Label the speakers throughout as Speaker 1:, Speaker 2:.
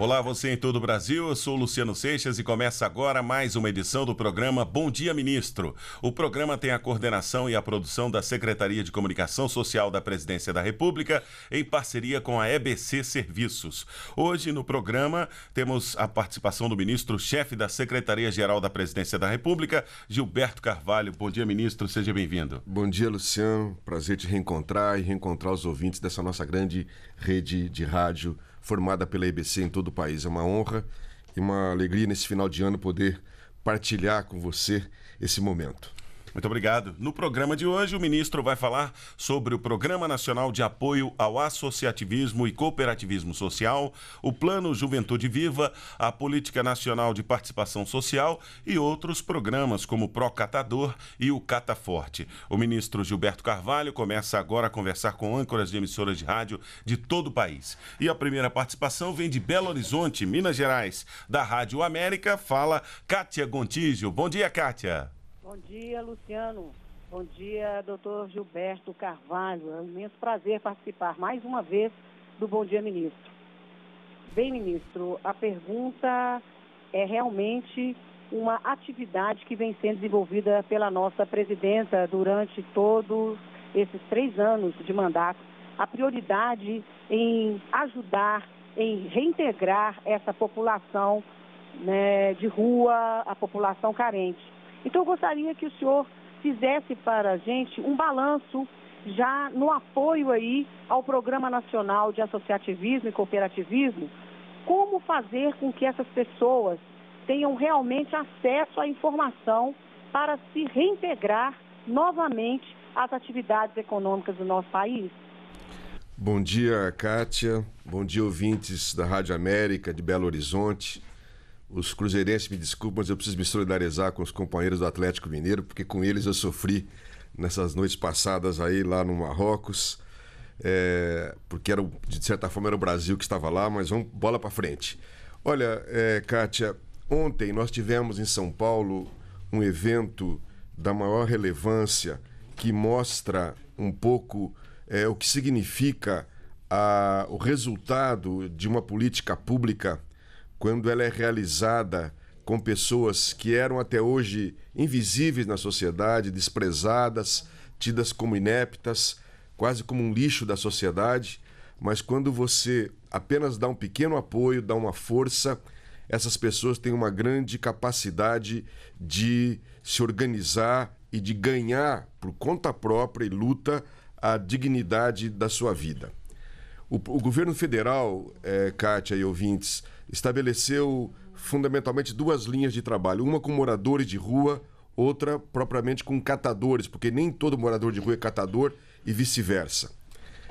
Speaker 1: Olá, você em todo o Brasil. Eu sou Luciano Seixas e começa agora mais uma edição do programa Bom Dia Ministro. O programa tem a coordenação e a produção da Secretaria de Comunicação Social da Presidência da República em parceria com a EBC Serviços. Hoje no programa temos a participação do ministro-chefe da Secretaria-Geral da Presidência da República, Gilberto Carvalho. Bom dia, ministro. Seja bem-vindo.
Speaker 2: Bom dia, Luciano. Prazer te reencontrar e reencontrar os ouvintes dessa nossa grande rede de rádio formada pela EBC em todo o país. É uma honra e uma alegria nesse final de ano poder partilhar com você
Speaker 1: esse momento. Muito obrigado. No programa de hoje, o ministro vai falar sobre o Programa Nacional de Apoio ao Associativismo e Cooperativismo Social, o Plano Juventude Viva, a Política Nacional de Participação Social e outros programas como o Procatador e o Cataforte. O ministro Gilberto Carvalho começa agora a conversar com âncoras de emissoras de rádio de todo o país. E a primeira participação vem de Belo Horizonte, Minas Gerais, da Rádio América, fala Kátia Gontijo. Bom dia, Kátia.
Speaker 3: Bom dia, Luciano. Bom dia, doutor Gilberto Carvalho. É um imenso prazer participar mais uma vez do Bom Dia, Ministro. Bem, ministro, a pergunta é realmente uma atividade que vem sendo desenvolvida pela nossa presidenta durante todos esses três anos de mandato. A prioridade em ajudar, em reintegrar essa população né, de rua, a população carente. Então, eu gostaria que o senhor fizesse para a gente um balanço já no apoio aí ao Programa Nacional de Associativismo e Cooperativismo, como fazer com que essas pessoas tenham realmente acesso à informação para se reintegrar novamente às atividades econômicas do nosso país?
Speaker 2: Bom dia, Kátia. Bom dia, ouvintes da Rádio América de Belo Horizonte. Os cruzeirenses me desculpem, mas eu preciso me solidarizar com os companheiros do Atlético Mineiro, porque com eles eu sofri nessas noites passadas aí lá no Marrocos. É, porque era, de certa forma era o Brasil que estava lá, mas vamos bola para frente. Olha, é, Kátia, ontem nós tivemos em São Paulo um evento da maior relevância que mostra um pouco é, o que significa a, o resultado de uma política pública quando ela é realizada com pessoas que eram até hoje invisíveis na sociedade, desprezadas, tidas como ineptas, quase como um lixo da sociedade, mas quando você apenas dá um pequeno apoio, dá uma força, essas pessoas têm uma grande capacidade de se organizar e de ganhar por conta própria e luta a dignidade da sua vida. O, o governo federal, é, Kátia e ouvintes, estabeleceu fundamentalmente duas linhas de trabalho: uma com moradores de rua, outra propriamente com catadores, porque nem todo morador de rua é catador e vice-versa.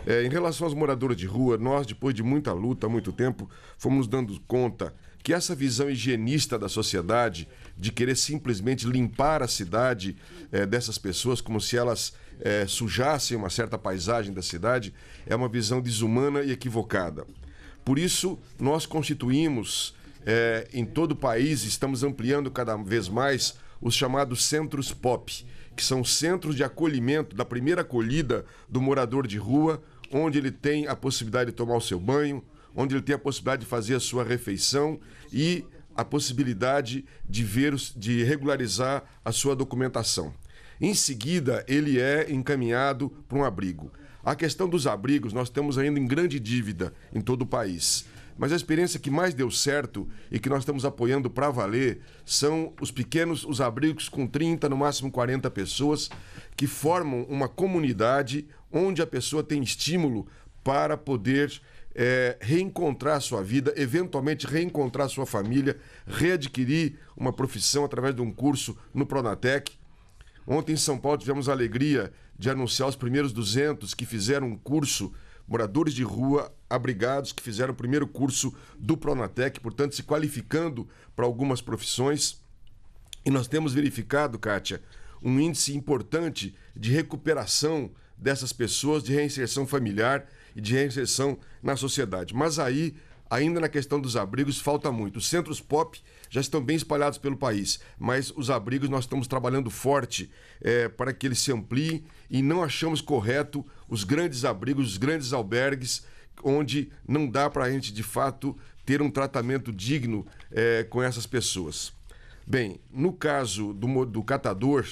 Speaker 2: É, em relação aos moradores de rua, nós, depois de muita luta, muito tempo, fomos dando conta que essa visão higienista da sociedade, de querer simplesmente limpar a cidade é, dessas pessoas como se elas é, sujassem uma certa paisagem da cidade, é uma visão desumana e equivocada. Por isso, nós constituímos é, em todo o país, estamos ampliando cada vez mais os chamados centros POP, que são centros de acolhimento da primeira acolhida do morador de rua, onde ele tem a possibilidade de tomar o seu banho, onde ele tem a possibilidade de fazer a sua refeição e a possibilidade de ver, de regularizar a sua documentação. Em seguida, ele é encaminhado para um abrigo. A questão dos abrigos, nós estamos ainda em grande dívida em todo o país. Mas a experiência que mais deu certo e que nós estamos apoiando para valer são os pequenos, os abrigos com 30, no máximo 40 pessoas, que formam uma comunidade onde a pessoa tem estímulo para poder é, reencontrar sua vida, eventualmente reencontrar sua família, readquirir uma profissão através de um curso no Pronatec. Ontem em São Paulo tivemos a alegria de anunciar os primeiros 200 que fizeram um curso, moradores de rua abrigados que fizeram o primeiro curso do Pronatec, portanto, se qualificando para algumas profissões. E nós temos verificado, Kátia, um índice importante de recuperação dessas pessoas, de reinserção familiar e de reinserção na sociedade. Mas aí, ainda na questão dos abrigos, falta muito. Os centros pop já estão bem espalhados pelo país, mas os abrigos nós estamos trabalhando forte é, para que eles se ampliem e não achamos correto os grandes abrigos, os grandes albergues, onde não dá para a gente de fato ter um tratamento digno é, com essas pessoas. Bem, no caso do, do catador,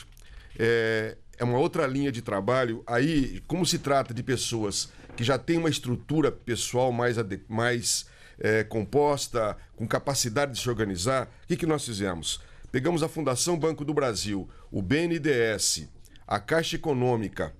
Speaker 2: é, é uma outra linha de trabalho. Aí, como se trata de pessoas que já têm uma estrutura pessoal mais, mais é, composta, com capacidade de se organizar. O que, que nós fizemos? Pegamos a Fundação Banco do Brasil, o BNDES, a Caixa Econômica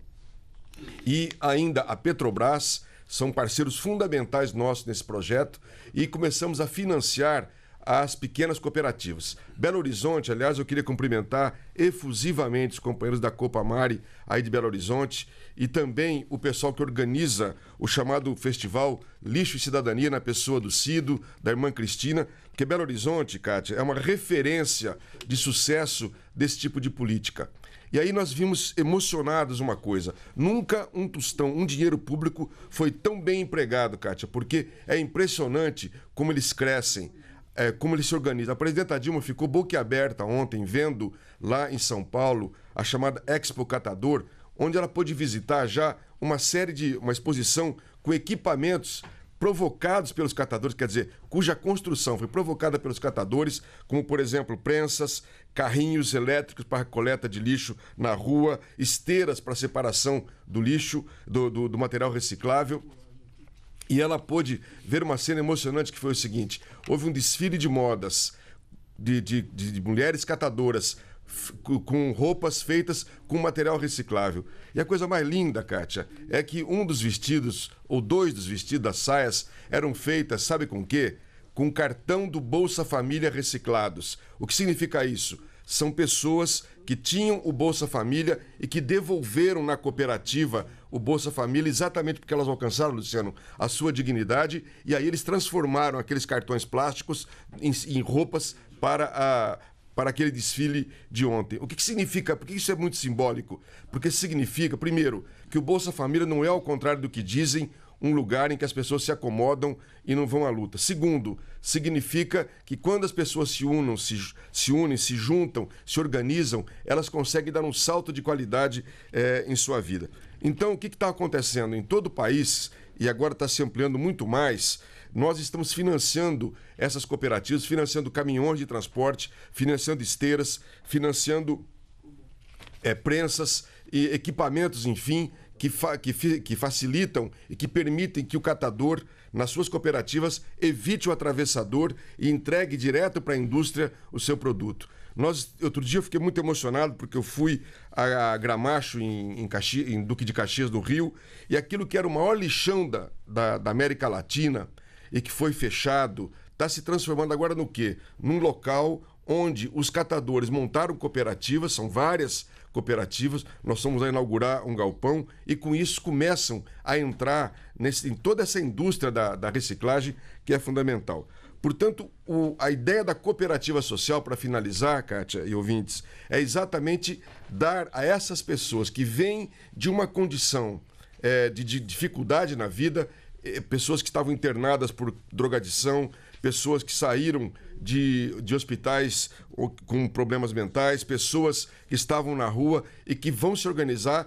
Speaker 2: e ainda a Petrobras, são parceiros fundamentais nossos nesse projeto, e começamos a financiar às pequenas cooperativas. Belo Horizonte, aliás, eu queria cumprimentar efusivamente os companheiros da Copa Mari aí de Belo Horizonte e também o pessoal que organiza o chamado Festival Lixo e Cidadania na pessoa do Cido, da irmã Cristina, porque Belo Horizonte, Kátia, é uma referência de sucesso desse tipo de política. E aí nós vimos emocionados uma coisa. Nunca um tostão, um dinheiro público foi tão bem empregado, Kátia, porque é impressionante como eles crescem é, como ele se organiza. A presidenta Dilma ficou boquiaberta ontem, vendo lá em São Paulo a chamada Expo Catador, onde ela pôde visitar já uma série de. uma exposição com equipamentos provocados pelos catadores, quer dizer, cuja construção foi provocada pelos catadores, como por exemplo prensas, carrinhos elétricos para coleta de lixo na rua, esteiras para separação do lixo, do, do, do material reciclável e ela pôde ver uma cena emocionante que foi o seguinte: houve um desfile de modas de, de, de mulheres catadoras com roupas feitas com material reciclável. E a coisa mais linda, Kátia, é que um dos vestidos, ou dois dos vestidos, das saias, eram feitas, sabe com quê? Com cartão do Bolsa Família reciclados. O que significa isso? São pessoas que tinham o Bolsa Família e que devolveram na cooperativa o Bolsa Família exatamente porque elas alcançaram, Luciano, a sua dignidade. E aí eles transformaram aqueles cartões plásticos em, em roupas para a, para aquele desfile de ontem. O que, que significa? Porque isso é muito simbólico. Porque significa, primeiro, que o Bolsa Família não é, ao contrário do que dizem, um lugar em que as pessoas se acomodam e não vão à luta. Segundo, significa que quando as pessoas se unem, se, se unem, se juntam, se organizam, elas conseguem dar um salto de qualidade é, em sua vida. Então, o que está acontecendo em todo o país, e agora está se ampliando muito mais, nós estamos financiando essas cooperativas, financiando caminhões de transporte, financiando esteiras, financiando é, prensas e equipamentos, enfim, que, fa que, que facilitam e que permitem que o catador, nas suas cooperativas, evite o atravessador e entregue direto para a indústria o seu produto. Nós, outro dia eu fiquei muito emocionado porque eu fui a, Gramacho, em, em, Caxi, em, Duque de Caxias, do Rio, e aquilo que era o maior lixão da, da, da América Latina e que foi fechado, está se transformando agora no quê? Num local onde os catadores montaram cooperativas, são várias cooperativas, nós a inaugurar um galpão e com isso começam a entrar nesse, em toda essa indústria da, da reciclagem que é fundamental. Portanto, o, a ideia da cooperativa social, para finalizar, Kátia e ouvintes, é exatamente dar a essas pessoas que vêm de uma condição é, de, de, dificuldade na vida, é, pessoas que estavam internadas por drogadição, pessoas que saíram de, de hospitais com problemas mentais, pessoas que estavam na rua e que vão se organizar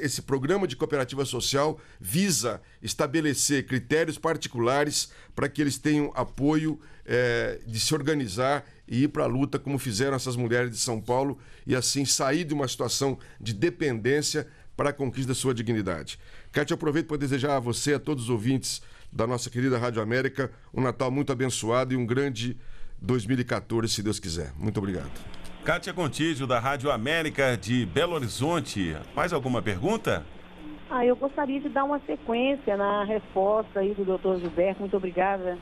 Speaker 2: esse programa de cooperativa social visa estabelecer critérios particulares para que eles tenham apoio é, de se organizar e ir para a luta, como fizeram essas mulheres de São Paulo, e assim sair de uma situação de dependência para a conquista da sua dignidade. Kátia, aproveito para desejar a você, a todos os ouvintes da nossa querida Rádio América, um Natal muito abençoado e um grande 2014, se Deus quiser. Muito obrigado.
Speaker 1: Kátia Contígio, da Rádio América de Belo Horizonte. Mais alguma pergunta?
Speaker 3: Ah, eu gostaria de dar uma sequência na resposta aí do doutor Gilberto. Muito obrigada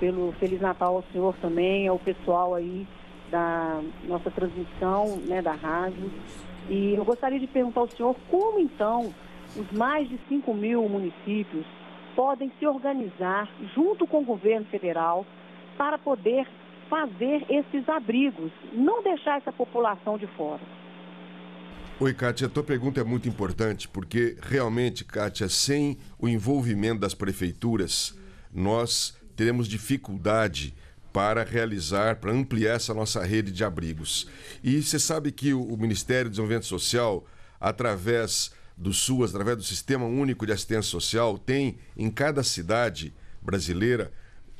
Speaker 3: pelo Feliz Natal ao senhor também, ao pessoal aí da nossa transmissão, né, da rádio. E eu gostaria de perguntar ao senhor como então os mais de 5 mil municípios podem se organizar junto com o governo federal para poder fazer esses abrigos, não deixar essa população de fora.
Speaker 2: Oi, Kátia, a tua pergunta é muito importante, porque realmente, Kátia, sem o envolvimento das prefeituras, nós teremos dificuldade para realizar, para ampliar essa nossa rede de abrigos. E você sabe que o Ministério do Desenvolvimento Social, através do SUAS, através do Sistema Único de Assistência Social, tem em cada cidade brasileira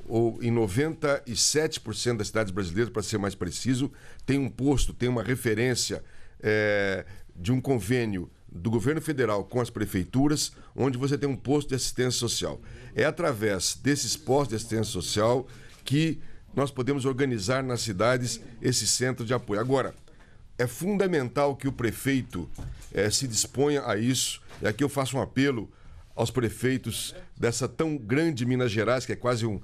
Speaker 2: ou em 97% das cidades brasileiras, para ser mais preciso, tem um posto, tem uma referência é, de um convênio do governo federal com as prefeituras, onde você tem um posto de assistência social. É através desses postos de assistência social que nós podemos organizar nas cidades esse centro de apoio. Agora, é fundamental que o prefeito é, se disponha a isso, e aqui eu faço um apelo aos prefeitos dessa tão grande Minas Gerais, que é quase um,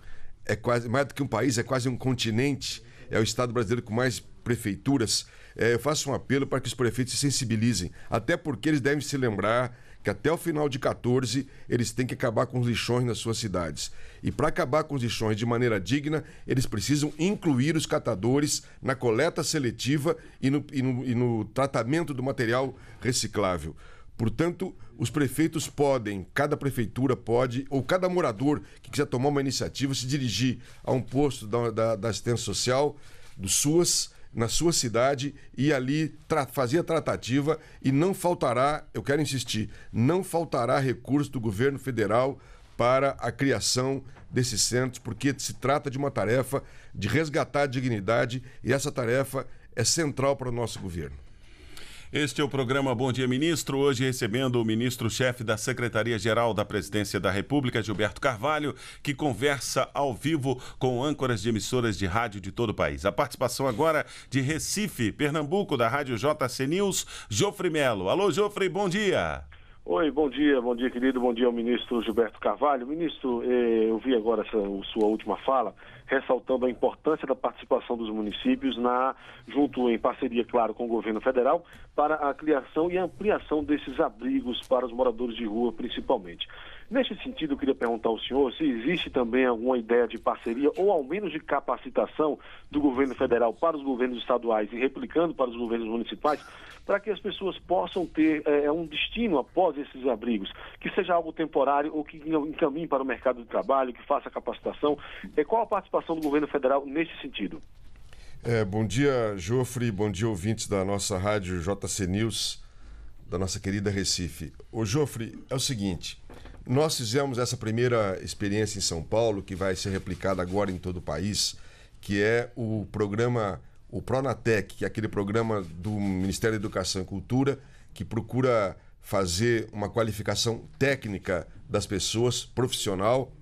Speaker 2: é quase mais do que um país, é quase um continente. É o estado brasileiro com mais prefeituras. É, eu faço um apelo para que os prefeitos se sensibilizem, até porque eles devem se lembrar que até o final de 14 eles têm que acabar com os lixões nas suas cidades. E para acabar com os lixões de maneira digna, eles precisam incluir os catadores na coleta seletiva e no, e no, e no tratamento do material reciclável. Portanto, os prefeitos podem, cada prefeitura pode, ou cada morador que quiser tomar uma iniciativa, se dirigir a um posto da, da, da assistência social, do SUAS, na sua cidade e ali fazer a tratativa e não faltará, eu quero insistir, não faltará recurso do governo federal para a criação desses centros, porque se trata de uma tarefa de resgatar a dignidade e essa tarefa é central para o nosso governo.
Speaker 1: Este é o programa Bom Dia Ministro, hoje recebendo o ministro-chefe da Secretaria-Geral da Presidência da República, Gilberto Carvalho, que conversa ao vivo com âncoras de emissoras de rádio de todo o país. A participação agora de Recife, Pernambuco, da Rádio JC News, Jofre Melo. Alô, Jofre, bom dia.
Speaker 4: Oi, bom dia, bom dia, querido, bom dia ao ministro Gilberto Carvalho. Ministro, eh, eu vi agora essa, sua última fala ressaltando a importância da participação dos municípios na junto em parceria, claro, com o governo federal para a criação e ampliação desses abrigos para os moradores de rua, principalmente. Neste sentido, eu queria perguntar ao senhor se existe também alguma ideia de parceria ou ao menos de capacitação do governo federal para os governos estaduais e replicando para os governos municipais, para que as pessoas possam ter é, um destino após esses abrigos, que seja algo temporário ou que encaminhe para o mercado de trabalho, que faça capacitação. É, qual a participação atuação do governo federal nesse sentido.
Speaker 2: É, bom dia, Jofre, bom dia, ouvintes da nossa rádio JC News, da nossa querida Recife. Ô, Jofre, é o seguinte: nós fizemos essa primeira experiência em São Paulo, que vai ser replicada agora em todo o país, que é o programa, o Pronatec, que é aquele programa do Ministério da Educação e Cultura, que procura fazer uma qualificação técnica das pessoas, profissional,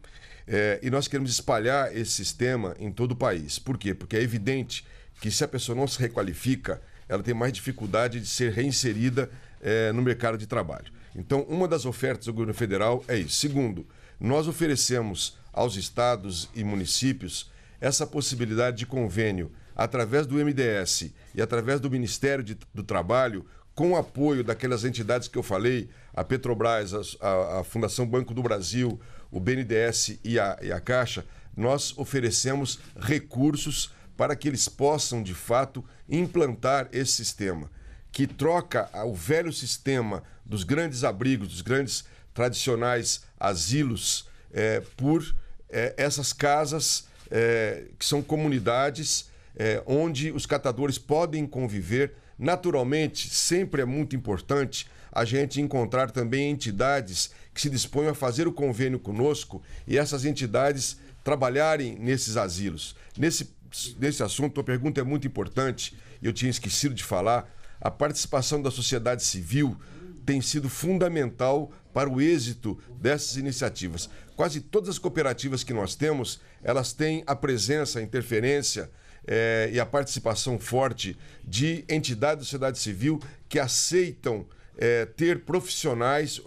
Speaker 2: é, e nós queremos espalhar esse sistema em todo o país. Por quê? Porque é evidente que se a pessoa não se requalifica, ela tem mais dificuldade de ser reinserida é, no mercado de trabalho. Então, uma das ofertas do governo federal é isso. Segundo, nós oferecemos aos estados e municípios essa possibilidade de convênio através do MDS e através do Ministério de, do Trabalho, com o apoio daquelas entidades que eu falei, a Petrobras, a, a Fundação Banco do Brasil, o BNDES e a, e a Caixa, nós oferecemos recursos para que eles possam, de fato, implantar esse sistema, que troca o velho sistema dos grandes abrigos, dos grandes tradicionais asilos, é, por é, essas casas é, que são comunidades onde os catadores podem conviver. Naturalmente, sempre é muito importante a gente encontrar também entidades que se disponham a fazer o convênio conosco e essas entidades trabalharem nesses asilos. Nesse, nesse assunto, a pergunta é muito importante, e eu tinha esquecido de falar, a participação da sociedade civil tem sido fundamental para o êxito dessas iniciativas. Quase todas as cooperativas que nós temos, elas têm a presença, a interferência é, e a participação forte de entidades da sociedade civil que aceitam é, ter profissionais,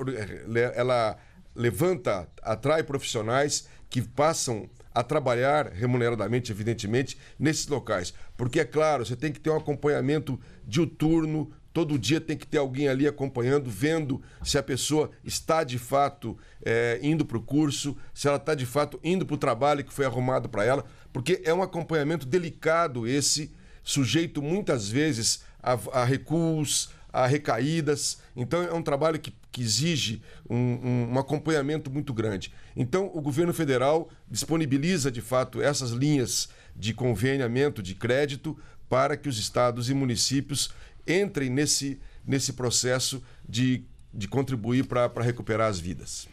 Speaker 2: ela levanta, atrai profissionais que passam a trabalhar remuneradamente, evidentemente, nesses locais. Porque, é claro, você tem que ter um acompanhamento diuturno, todo dia tem que ter alguém ali acompanhando, vendo se a pessoa está de fato é, indo para o curso, se ela está de fato indo para o trabalho que foi arrumado para ela, porque é um acompanhamento delicado esse, sujeito muitas vezes a, a recuos, a recaídas. Então, é um trabalho que, que exige um, um, acompanhamento muito grande. Então, o governo federal disponibiliza, de fato, essas linhas de conveniamento de crédito para que os estados e municípios entrem nesse, nesse processo de, de contribuir para recuperar as vidas.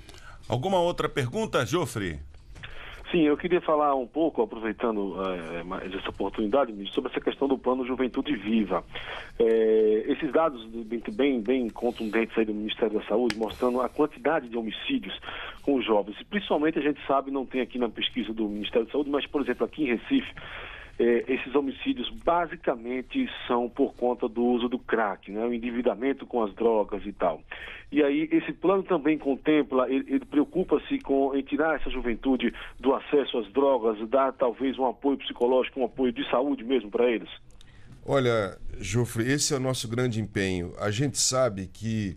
Speaker 1: Alguma outra pergunta, Jofre?
Speaker 2: Sim, eu queria falar um pouco, aproveitando
Speaker 4: é, essa oportunidade, sobre essa questão do plano Juventude Viva. É, esses dados bem, bem contundentes aí do Ministério da Saúde, mostrando a quantidade de homicídios com os jovens. E principalmente a gente sabe, não tem aqui na pesquisa do Ministério da Saúde, mas, por exemplo, aqui em Recife, eh, esses homicídios basicamente são por conta do uso do crack, né? o endividamento com as drogas e tal. E aí esse plano também contempla, ele, ele preocupa-se com em tirar essa juventude do acesso às drogas, dar talvez um apoio psicológico, um apoio de saúde mesmo para eles?
Speaker 2: Olha, Jofre, esse é o nosso grande empenho. A gente sabe que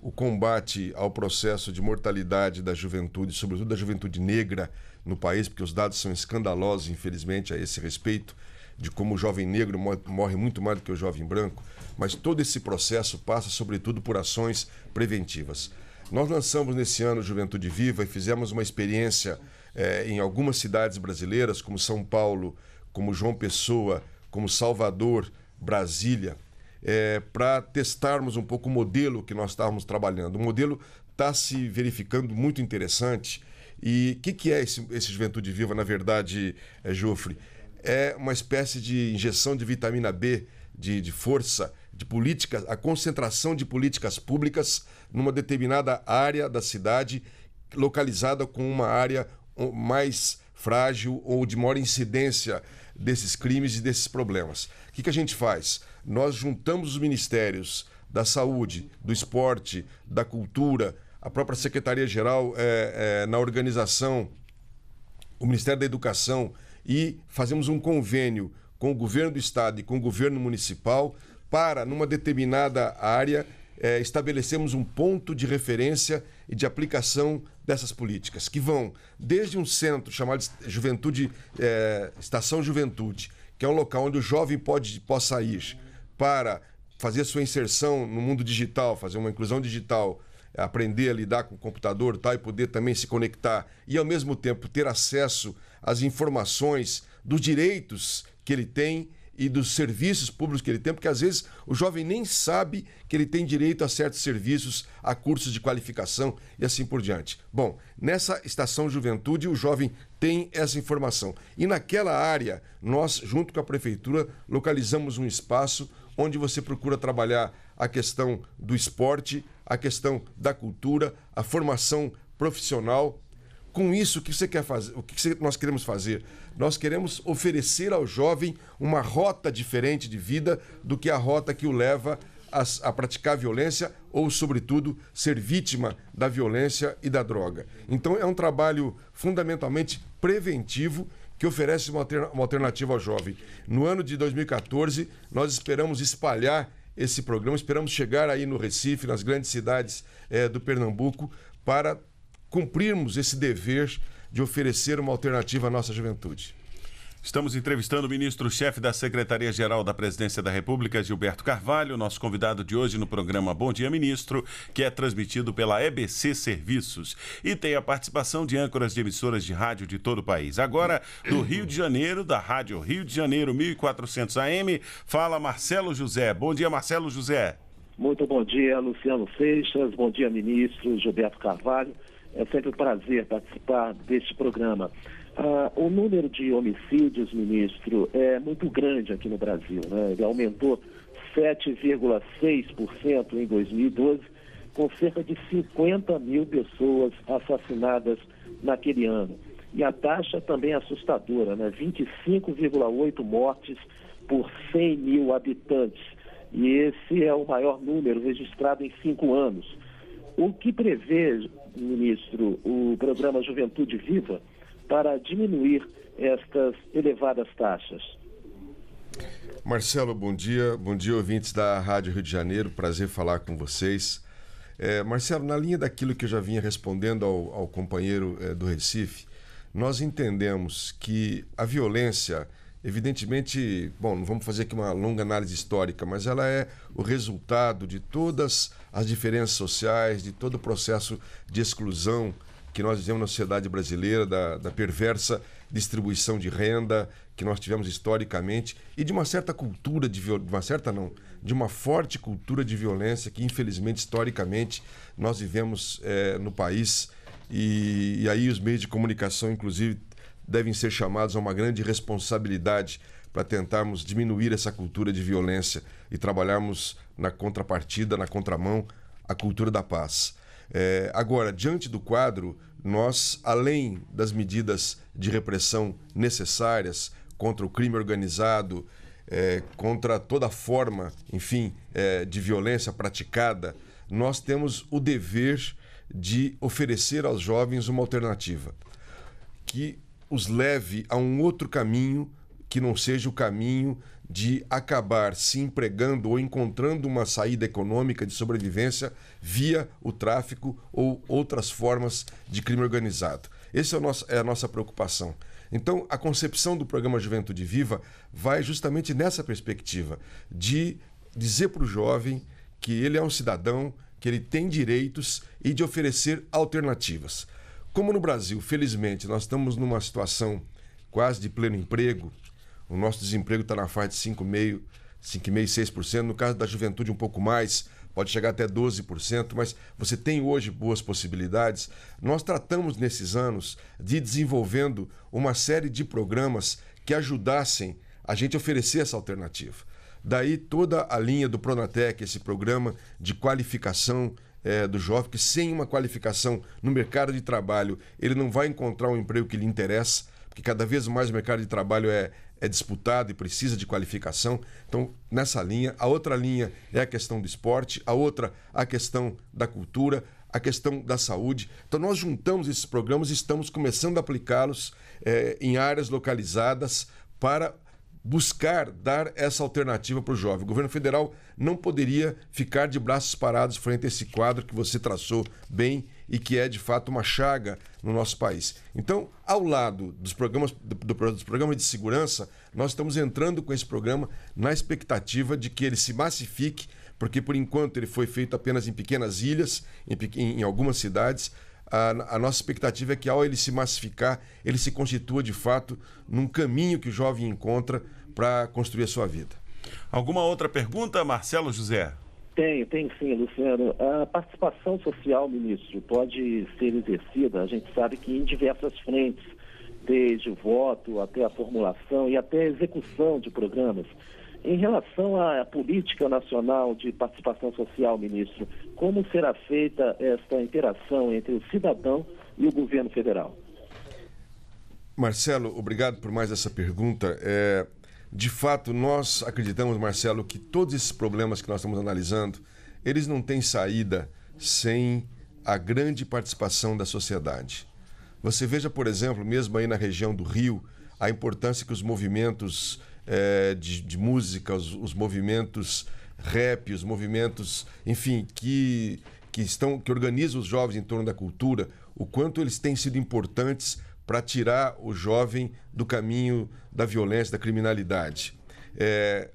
Speaker 2: o combate ao processo de mortalidade da juventude, sobretudo da juventude negra, no país, porque os dados são escandalosos, infelizmente, a esse respeito, de como o jovem negro morre muito mais do que o jovem branco, mas todo esse processo passa, sobretudo, por ações preventivas. Nós lançamos nesse ano Juventude Viva e fizemos uma experiência eh, em algumas cidades brasileiras, como São Paulo, como João Pessoa, como Salvador, Brasília, eh, para testarmos um pouco o modelo que nós estávamos trabalhando. O modelo está se verificando muito interessante e o que, que, é esse, esse Juventude Viva, na verdade, é, Jofre? É uma espécie de injeção de vitamina B, de, de força, de políticas, a concentração de políticas públicas numa determinada área da cidade, localizada com uma área mais frágil ou de maior incidência desses crimes e desses problemas. O que, que a gente faz? Nós juntamos os ministérios da saúde, do esporte, da cultura, a própria Secretaria-Geral é, é, na organização, o Ministério da Educação, e fazemos um convênio com o governo do Estado e com o governo municipal para, numa determinada área, é, estabelecemos um ponto de referência e de aplicação dessas políticas, que vão desde um centro chamado Juventude, é, Estação Juventude, que é um local onde o jovem pode, possa ir para fazer sua inserção no mundo digital, fazer uma inclusão digital, aprender a lidar com o computador tal, tá? e poder também se conectar e, ao mesmo tempo, ter acesso às informações dos direitos que ele tem e dos serviços públicos que ele tem, porque às vezes o jovem nem sabe que ele tem direito a certos serviços, a cursos de qualificação e assim por diante. Bom, nessa estação juventude o jovem tem essa informação. E naquela área, nós, junto com a prefeitura, localizamos um espaço onde você procura trabalhar a questão do esporte, a questão da cultura, a formação profissional. Com isso, o que você quer fazer? O que nós queremos fazer? Nós queremos oferecer ao jovem uma rota diferente de vida do que a rota que o leva a, a, praticar violência ou, sobretudo, ser vítima da violência e da droga. Então, é um trabalho fundamentalmente preventivo que oferece uma, alternativa ao jovem. No ano de 2014, nós esperamos espalhar esse programa. Esperamos chegar aí no Recife, nas grandes cidades é, do Pernambuco, para cumprirmos esse dever de oferecer uma alternativa à nossa juventude.
Speaker 1: Estamos entrevistando o ministro-chefe da Secretaria-Geral da Presidência da República, Gilberto Carvalho, nosso convidado de hoje no programa Bom Dia Ministro, que é transmitido pela EBC Serviços e tem a participação de âncoras de emissoras de rádio de todo o país. Agora, do Rio de Janeiro, da Rádio Rio de Janeiro 1400 AM, fala Marcelo José. Bom dia, Marcelo José.
Speaker 5: Muito bom dia, Luciano Seixas. Bom dia, ministro Gilberto Carvalho. É sempre um prazer participar deste programa. Ah, o número de homicídios, ministro, é muito grande aqui no Brasil. Né? Ele aumentou 7,6% em 2012, com cerca de 50 mil pessoas assassinadas naquele ano. E a taxa também é assustadora, né? 25,8 mortes por 100 mil habitantes. E esse é o maior número registrado em cinco anos. O que prevê, ministro, o programa Juventude Viva? para diminuir estas elevadas taxas.
Speaker 2: Marcelo, bom dia. Bom dia, ouvintes da Rádio Rio de Janeiro. Prazer falar com vocês. É, Marcelo, na linha daquilo que eu já vinha respondendo ao, ao companheiro é, do Recife, nós entendemos que a violência, evidentemente, bom, não vamos fazer aqui uma longa análise histórica, mas ela é o resultado de todas as diferenças sociais, de todo o processo de exclusão que nós vivemos na sociedade brasileira, da, da perversa distribuição de renda que nós tivemos historicamente e de uma certa cultura de uma certa não, de uma forte cultura de violência que infelizmente historicamente nós vivemos é, no país e, e aí os meios de comunicação inclusive devem ser chamados a uma grande responsabilidade para tentarmos diminuir essa cultura de violência e trabalharmos na contrapartida, na contramão, a cultura da paz. É, agora, diante do quadro nós, além das medidas de repressão necessárias contra o crime organizado, é, contra toda forma, enfim, é, de violência praticada, nós temos o dever de oferecer aos jovens uma alternativa que os leve a um outro caminho que não seja o caminho de acabar se empregando ou encontrando uma saída econômica de sobrevivência via o tráfico ou outras formas de crime organizado. Essa é, é a nossa preocupação. Então, a concepção do programa Juventude Viva vai justamente nessa perspectiva de dizer para o jovem que ele é um cidadão, que ele tem direitos e de oferecer alternativas. Como no Brasil, felizmente, nós estamos numa situação quase de pleno emprego, o nosso desemprego está na faixa de 5,5%, 5,5%, 6%. No caso da juventude, um pouco mais, pode chegar até 12%, mas você tem hoje boas possibilidades. Nós tratamos nesses anos de desenvolvendo uma série de programas que ajudassem a gente a oferecer essa alternativa. Daí toda a linha do Pronatec, esse programa de qualificação é, do jovem, que sem uma qualificação no mercado de trabalho, ele não vai encontrar um emprego que lhe interessa, porque cada vez mais o mercado de trabalho é, é disputado e precisa de qualificação. Então, nessa linha. A outra linha é a questão do esporte, a outra, a questão da cultura, a questão da saúde. Então, nós juntamos esses programas e estamos começando a aplicá-los é, em áreas localizadas para buscar dar essa alternativa para o jovem. O governo federal não poderia ficar de braços parados frente a esse quadro que você traçou bem e que é de fato uma chaga no nosso país. Então, ao lado dos programas, do, dos programas de segurança, nós estamos entrando com esse programa na expectativa de que ele se massifique, porque por enquanto ele foi feito apenas em pequenas ilhas, em, em algumas cidades. A, a, nossa expectativa é que ao ele se massificar, ele se constitua de fato num caminho que o jovem encontra para construir a sua vida. Alguma outra pergunta, Marcelo José?
Speaker 5: Tem, tem sim, Luciano. A participação social, ministro, pode ser exercida, a gente sabe que em diversas frentes, desde o voto até a formulação e até a execução de programas. Em relação à política nacional de participação social, ministro, como será feita esta interação entre o cidadão e o governo federal?
Speaker 2: Marcelo, obrigado por mais essa pergunta. É, de fato, nós acreditamos, Marcelo, que todos esses problemas que nós estamos analisando, eles não têm saída sem a grande participação da sociedade. Você veja, por exemplo, mesmo aí na região do Rio, a importância que os movimentos é, de, de, música, os, os, movimentos rap, os movimentos, enfim, que, que, estão, que organizam os jovens em torno da cultura, o quanto eles têm sido importantes para tirar o jovem do caminho da violência, da criminalidade. É,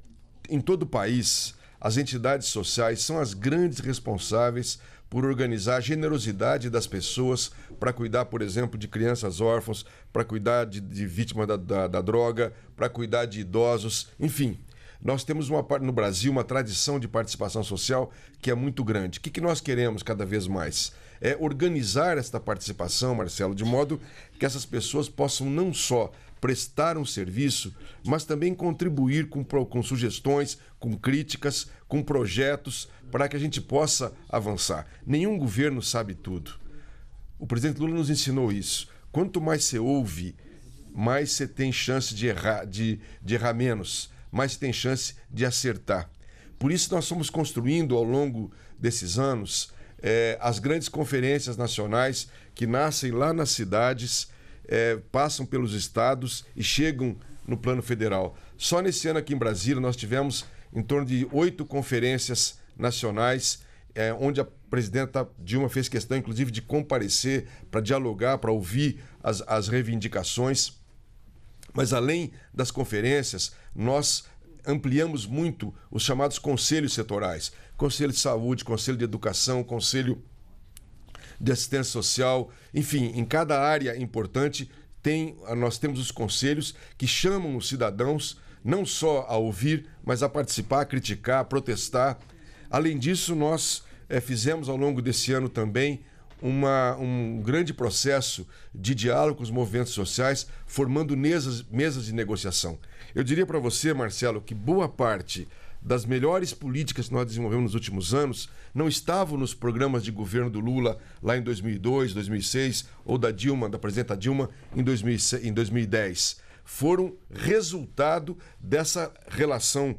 Speaker 2: em todo o país, as entidades sociais são as grandes responsáveis por organizar a generosidade das pessoas para cuidar, por exemplo, de crianças órfãs, para cuidar de, de vítimas da, da, da droga, para cuidar de idosos, enfim. Nós temos uma no Brasil uma tradição de participação social que é muito grande. O que, que nós queremos cada vez mais? é, organizar esta participação, Marcelo, de modo que essas pessoas possam não só prestar um serviço, mas também contribuir com, com sugestões, com críticas, com projetos, para que a gente possa avançar. Nenhum governo sabe tudo. O presidente Lula nos ensinou isso. Quanto mais você ouve, mais você tem chance de errar, de, de errar menos, mais você tem chance de acertar. Por isso, nós fomos construindo ao longo desses anos é, as grandes conferências nacionais que nascem lá nas cidades, é, passam pelos estados e chegam no plano federal. Só nesse ano aqui em Brasília nós tivemos em torno de oito conferências nacionais, é, onde a presidenta Dilma fez questão, inclusive, de comparecer para dialogar, para ouvir as, as reivindicações. Mas além das conferências, nós ampliamos muito os chamados conselhos setorais. Conselho de Saúde, Conselho de Educação, Conselho de Assistência Social, enfim, em cada área importante tem, nós temos os conselhos que chamam os cidadãos não só a ouvir, mas a participar, a criticar, a protestar. Além disso, nós é, fizemos ao longo desse ano também uma, um grande processo de diálogo com os movimentos sociais, formando mesas, mesas de negociação. Eu diria para você, Marcelo, que boa parte das melhores políticas que nós desenvolvemos nos últimos anos não estavam nos programas de governo do Lula lá em 2002, 2006 ou da Dilma, da presidenta Dilma em em 2010. Foram resultado dessa relação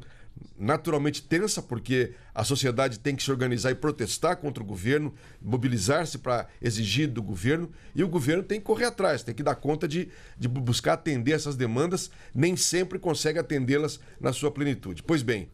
Speaker 2: naturalmente tensa, porque a sociedade tem que se organizar e protestar contra o governo, mobilizar-se para exigir do governo, e o governo tem que correr atrás, tem que dar conta de, de buscar atender essas demandas, nem sempre consegue atendê-las na sua plenitude. Pois bem,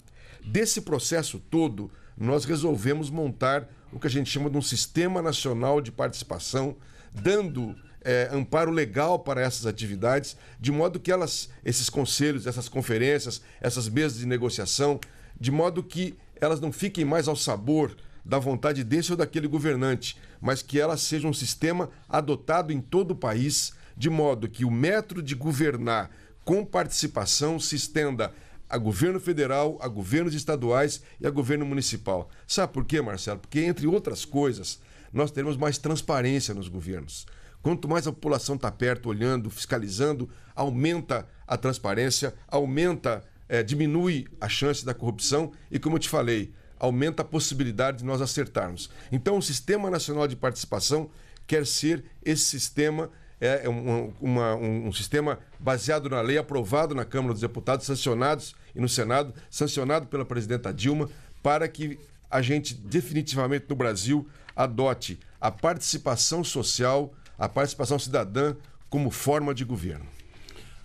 Speaker 2: Desse processo todo, nós resolvemos montar o que a gente chama de um Sistema Nacional de Participação, dando é, amparo legal para essas atividades, de modo que elas, esses conselhos, essas conferências, essas mesas de negociação, de modo que elas não fiquem mais ao sabor da vontade desse ou daquele governante, mas que elas sejam um sistema adotado em todo o país, de modo que o método de governar com participação se estenda a governo federal, a governos estaduais e a governo municipal. Sabe por quê, Marcelo? Porque, entre outras coisas, nós teremos mais transparência nos governos. Quanto mais a população está perto, olhando, fiscalizando, aumenta a transparência, aumenta, é, diminui a chance da corrupção e, como eu te falei, aumenta a possibilidade de nós acertarmos. Então, o Sistema Nacional de Participação quer ser esse sistema é, é um, uma, um, um, sistema baseado na lei, aprovado na Câmara dos Deputados, sancionados e no Senado, sancionado pela presidenta Dilma, para que a gente definitivamente no Brasil adote a participação social, a participação cidadã como forma de governo.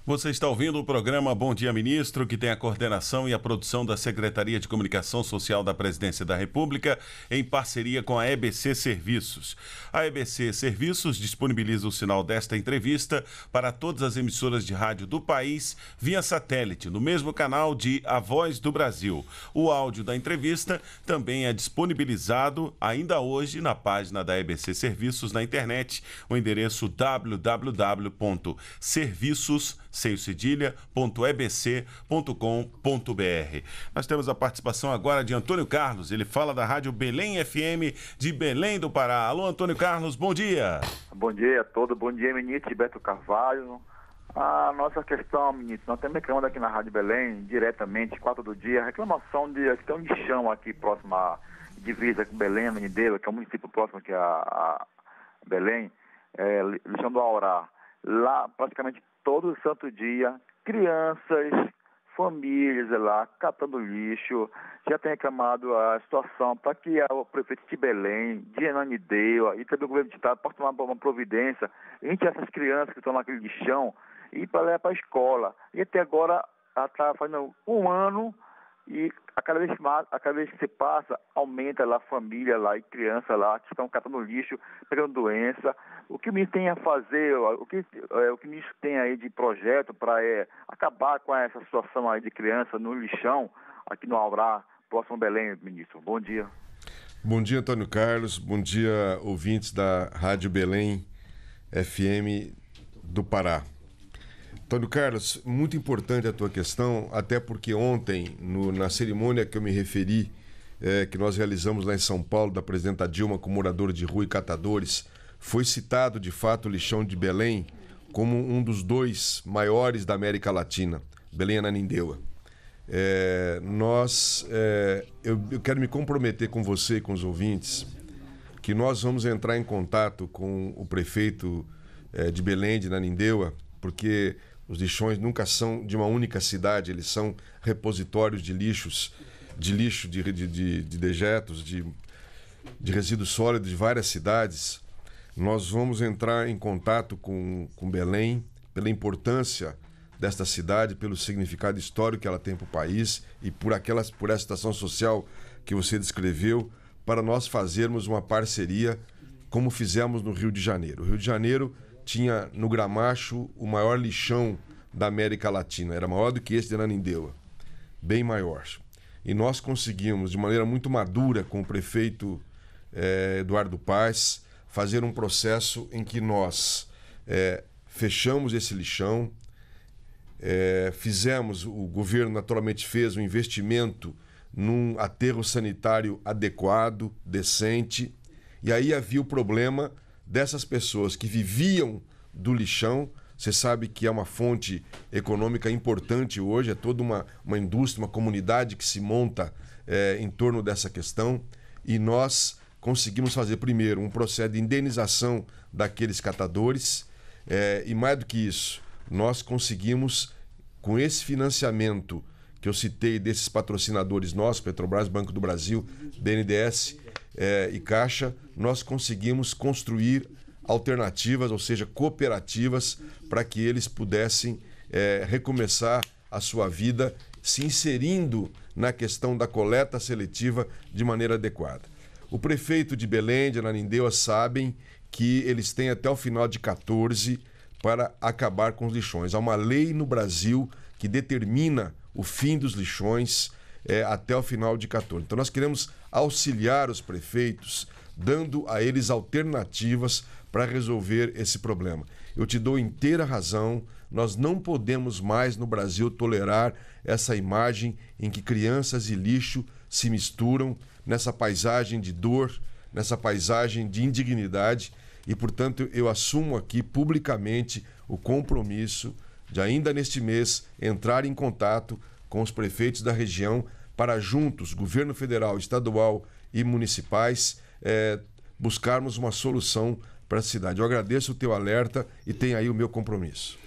Speaker 1: Você está ouvindo o programa Bom Dia Ministro, que tem a coordenação e a produção da Secretaria de Comunicação Social da Presidência da República, em parceria com a EBC Serviços. A EBC Serviços disponibiliza o sinal desta entrevista para todas as emissoras de rádio do país via satélite, no mesmo canal de A Voz do Brasil. O áudio da entrevista também é disponibilizado ainda hoje na página da EBC Serviços na internet, o endereço www.serviços sem Nós temos a participação agora de Antônio Carlos, ele fala da Rádio Belém FM de Belém do Pará. Alô, Antônio Carlos, bom dia.
Speaker 6: Bom dia a todos, bom dia, ministro Beto Carvalho. A nossa questão, ministro, nós temos reclamando aqui na Rádio Belém, diretamente, quatro do dia, reclamação de que tem um lixão aqui próximo à divisa com Belém, Menideira, que é um município próximo aqui a, a Belém, é, lixão do Aurá. Lá, praticamente todo santo dia, crianças, famílias lá, catando lixo, já tem reclamado a situação para que o prefeito de Belém, de Ananindeua e também o governo de estado possa tomar uma providência entre essas crianças que estão naquele lixão e para levar para a escola. E até agora está fazendo um ano e a cada vez mais, a cada vez que se passa, aumenta lá família lá e criança lá que estão catando lixo, pegando doença. O que me tem a fazer, o que, é, o que me tem aí de projeto para é, acabar com essa situação aí de criança no lixão, aqui no Aurá, próximo Belém, ministro. Bom dia.
Speaker 2: Bom dia, Antônio Carlos. Bom dia, ouvintes da Rádio Belém FM do Pará. Antônio Carlos, muito importante a tua questão, até porque ontem, no, na cerimônia que eu me referi, é, que nós realizamos lá em São Paulo, da presidenta Dilma com moradores de rua e catadores, foi citado de fato o lixão de Belém como um dos dois maiores da América Latina, Belém Ananindeua. É, nós, é, eu, eu quero me comprometer com você e com os ouvintes que nós vamos entrar em contato com o prefeito é, de Belém, de Nanindeua, porque os lixões nunca são de uma única cidade, eles são repositórios de lixos, de lixo, de, de, de, de dejetos, de, de resíduos sólidos de várias cidades. Nós vamos entrar em contato com, com Belém pela importância desta cidade, pelo significado histórico que ela tem para o país e por, aquelas, por essa situação social que você descreveu, para nós fazermos uma parceria como fizemos no Rio de Janeiro. O Rio de Janeiro tinha no Gramacho o maior lixão da América Latina. Era maior do que esse de Ananindeua, bem maior. E nós conseguimos, de maneira muito madura, com o prefeito eh, Eduardo Paz, fazer um processo em que nós eh, fechamos esse lixão, eh, fizemos, o governo naturalmente fez um investimento num aterro sanitário adequado, decente, e aí havia o problema dessas pessoas que viviam do lixão. Você sabe que é uma fonte econômica importante hoje, é toda uma, uma indústria, uma comunidade que se monta é, em torno dessa questão. E nós conseguimos fazer, primeiro, um processo de indenização daqueles catadores. É, e mais do que isso, nós conseguimos, com esse financiamento que eu citei desses patrocinadores nossos, Petrobras, Banco do Brasil, BNDES é, e Caixa, nós conseguimos construir alternativas, ou seja, cooperativas, para que eles pudessem é, recomeçar a sua vida se inserindo na questão da coleta seletiva de maneira adequada. O prefeito de Belém, de Ananindeua, sabem que eles têm até o final de 14 para acabar com os lixões. Há uma lei no Brasil que determina o fim dos lixões é, até o final de 14. Então, nós queremos auxiliar os prefeitos dando a eles alternativas para resolver esse problema. Eu te dou inteira razão, nós não podemos mais no Brasil tolerar essa imagem em que crianças e lixo se misturam nessa paisagem de dor, nessa paisagem de indignidade e, portanto, eu assumo aqui publicamente o compromisso de ainda neste mês entrar em contato com os prefeitos da região para juntos, governo federal, estadual e municipais, é, buscarmos uma solução para a cidade. Eu agradeço o teu alerta e tenho aí o meu compromisso.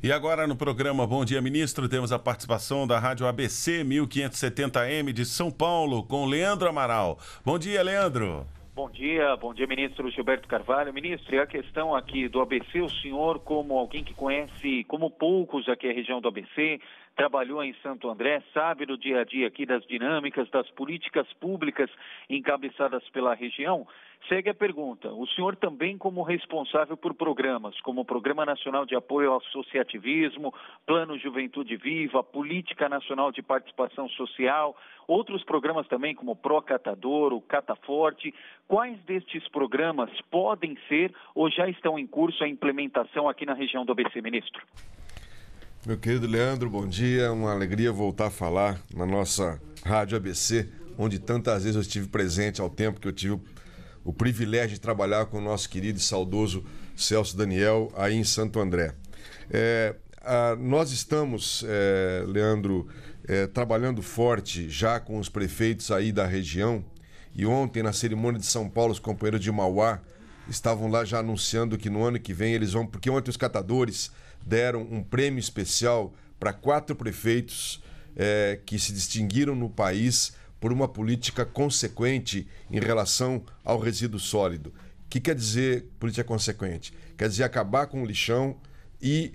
Speaker 1: E agora no programa Bom Dia Ministro, temos a participação da Rádio ABC 1570M de São Paulo com Leandro Amaral. Bom dia, Leandro.
Speaker 6: Bom dia, bom dia, ministro Gilberto Carvalho. Ministro, e a questão aqui do ABC, o senhor, como alguém que conhece, como poucos aqui a região do ABC, trabalhou em Santo André, sabe do dia a dia aqui das dinâmicas, das políticas públicas encabeçadas pela região. Segue a pergunta. O senhor também, como responsável por programas, como o Programa Nacional de Apoio ao Associativismo, Plano Juventude Viva, Política Nacional de Participação Social, outros programas também, como o Procatador, o Cataforte, quais destes programas podem ser ou já estão em curso a implementação aqui na região do ABC, ministro?
Speaker 2: Meu querido Leandro, bom dia. Uma alegria voltar a falar na nossa Rádio ABC, onde tantas vezes eu estive presente ao tempo que eu tive o privilégio de trabalhar com o nosso querido e saudoso Celso Daniel aí em Santo André. É, a, nós estamos, é, Leandro, é, trabalhando forte já com os prefeitos aí da região. E ontem, na cerimônia de São Paulo, os companheiros de Mauá estavam lá já anunciando que no ano que vem eles vão. Porque ontem os catadores deram um prêmio especial para quatro prefeitos é, que se distinguiram no país por uma política consequente em relação ao resíduo sólido. O que quer dizer política consequente? Quer dizer acabar com o lixão e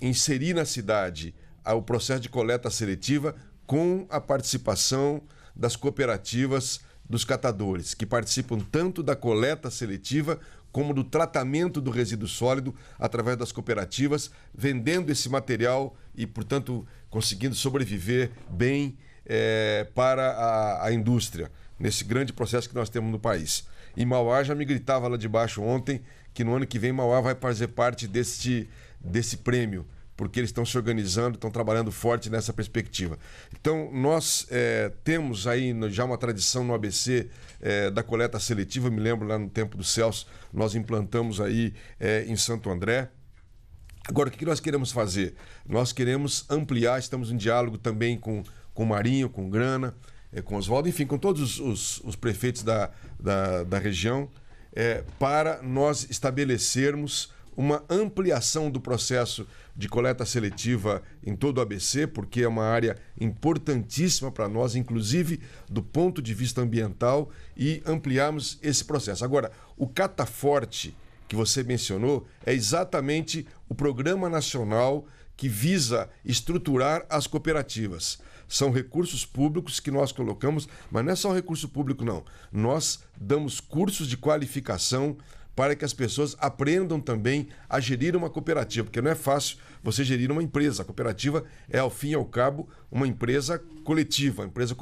Speaker 2: inserir na cidade o processo de coleta seletiva com a participação das cooperativas dos catadores, que participam tanto da coleta seletiva como do tratamento do resíduo sólido através das cooperativas, vendendo esse material e, portanto, conseguindo sobreviver bem é, para a, a indústria, nesse grande processo que nós temos no país. E Mauá já me gritava lá de baixo ontem que no ano que vem Mauá vai fazer parte deste, desse prêmio, porque eles estão se organizando, estão trabalhando forte nessa perspectiva. Então, nós é, temos aí já uma tradição no ABC é, da coleta seletiva, me lembro lá no tempo do Celso, nós implantamos aí é, em Santo André. Agora, o que nós queremos fazer? Nós queremos ampliar, estamos em diálogo também com com o Marinho, com Grana, é, com Oswaldo, enfim, com todos os, os prefeitos da, da, da região, é, para nós estabelecermos uma ampliação do processo de coleta seletiva em todo o ABC, porque é uma área importantíssima para nós, inclusive do ponto de vista ambiental, e ampliarmos esse processo. Agora, o cataforte que você mencionou é exatamente o Programa Nacional que visa estruturar as cooperativas. São recursos públicos que nós colocamos, mas não é só um recurso público, não. Nós damos cursos de qualificação para que as pessoas aprendam também a gerir uma cooperativa, porque não é fácil você gerir uma empresa. A cooperativa é, ao fim e ao cabo, uma empresa coletiva, uma empresa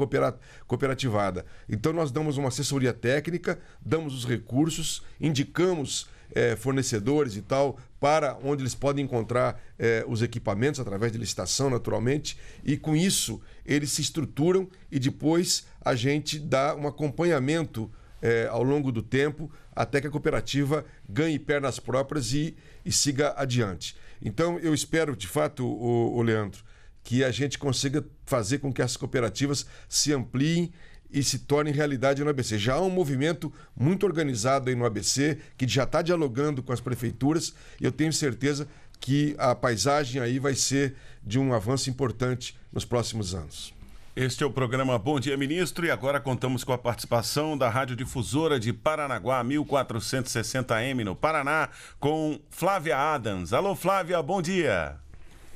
Speaker 2: cooperativada. Então, nós damos uma assessoria técnica, damos os recursos, indicamos é, fornecedores e tal, para onde eles podem encontrar é, os equipamentos através de licitação, naturalmente, e com isso eles se estruturam e depois a gente dá um acompanhamento é, ao longo do tempo até que a cooperativa ganhe pernas próprias e, e siga adiante. Então eu espero, de fato, o, o Leandro, que a gente consiga fazer com que as cooperativas se ampliem e se torne realidade no ABC. Já há um movimento muito organizado aí no ABC, que já está dialogando com as prefeituras, e eu tenho certeza que a paisagem aí vai ser de um avanço importante nos próximos anos.
Speaker 1: Este é o programa Bom Dia Ministro e agora contamos com a participação da Rádio Difusora de Paranaguá 1460M no Paraná com Flávia Adams. Alô Flávia, bom dia.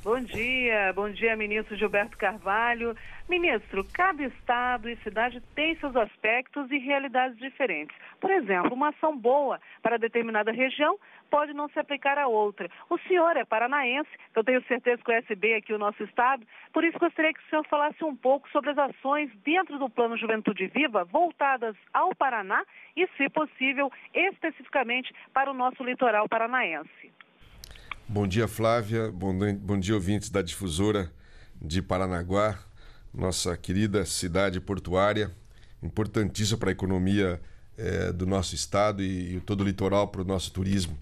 Speaker 3: Bom dia, bom dia, ministro Gilberto Carvalho. Ministro, cada estado e cidade tem seus aspectos e realidades diferentes. Por exemplo, uma ação boa para determinada região pode não se aplicar a outra. O senhor é paranaense, eu tenho certeza que conhece bem é aqui o nosso estado, por isso gostaria que o senhor falasse um pouco sobre as ações dentro do Plano Juventude Viva voltadas ao Paraná e, se possível, especificamente para o nosso litoral paranaense.
Speaker 2: Bom dia, Flávia. Bom, bom dia, ouvintes da Difusora de Paranaguá, nossa querida cidade portuária, importantíssima para a economia é, do nosso estado e, e todo o litoral para o nosso turismo.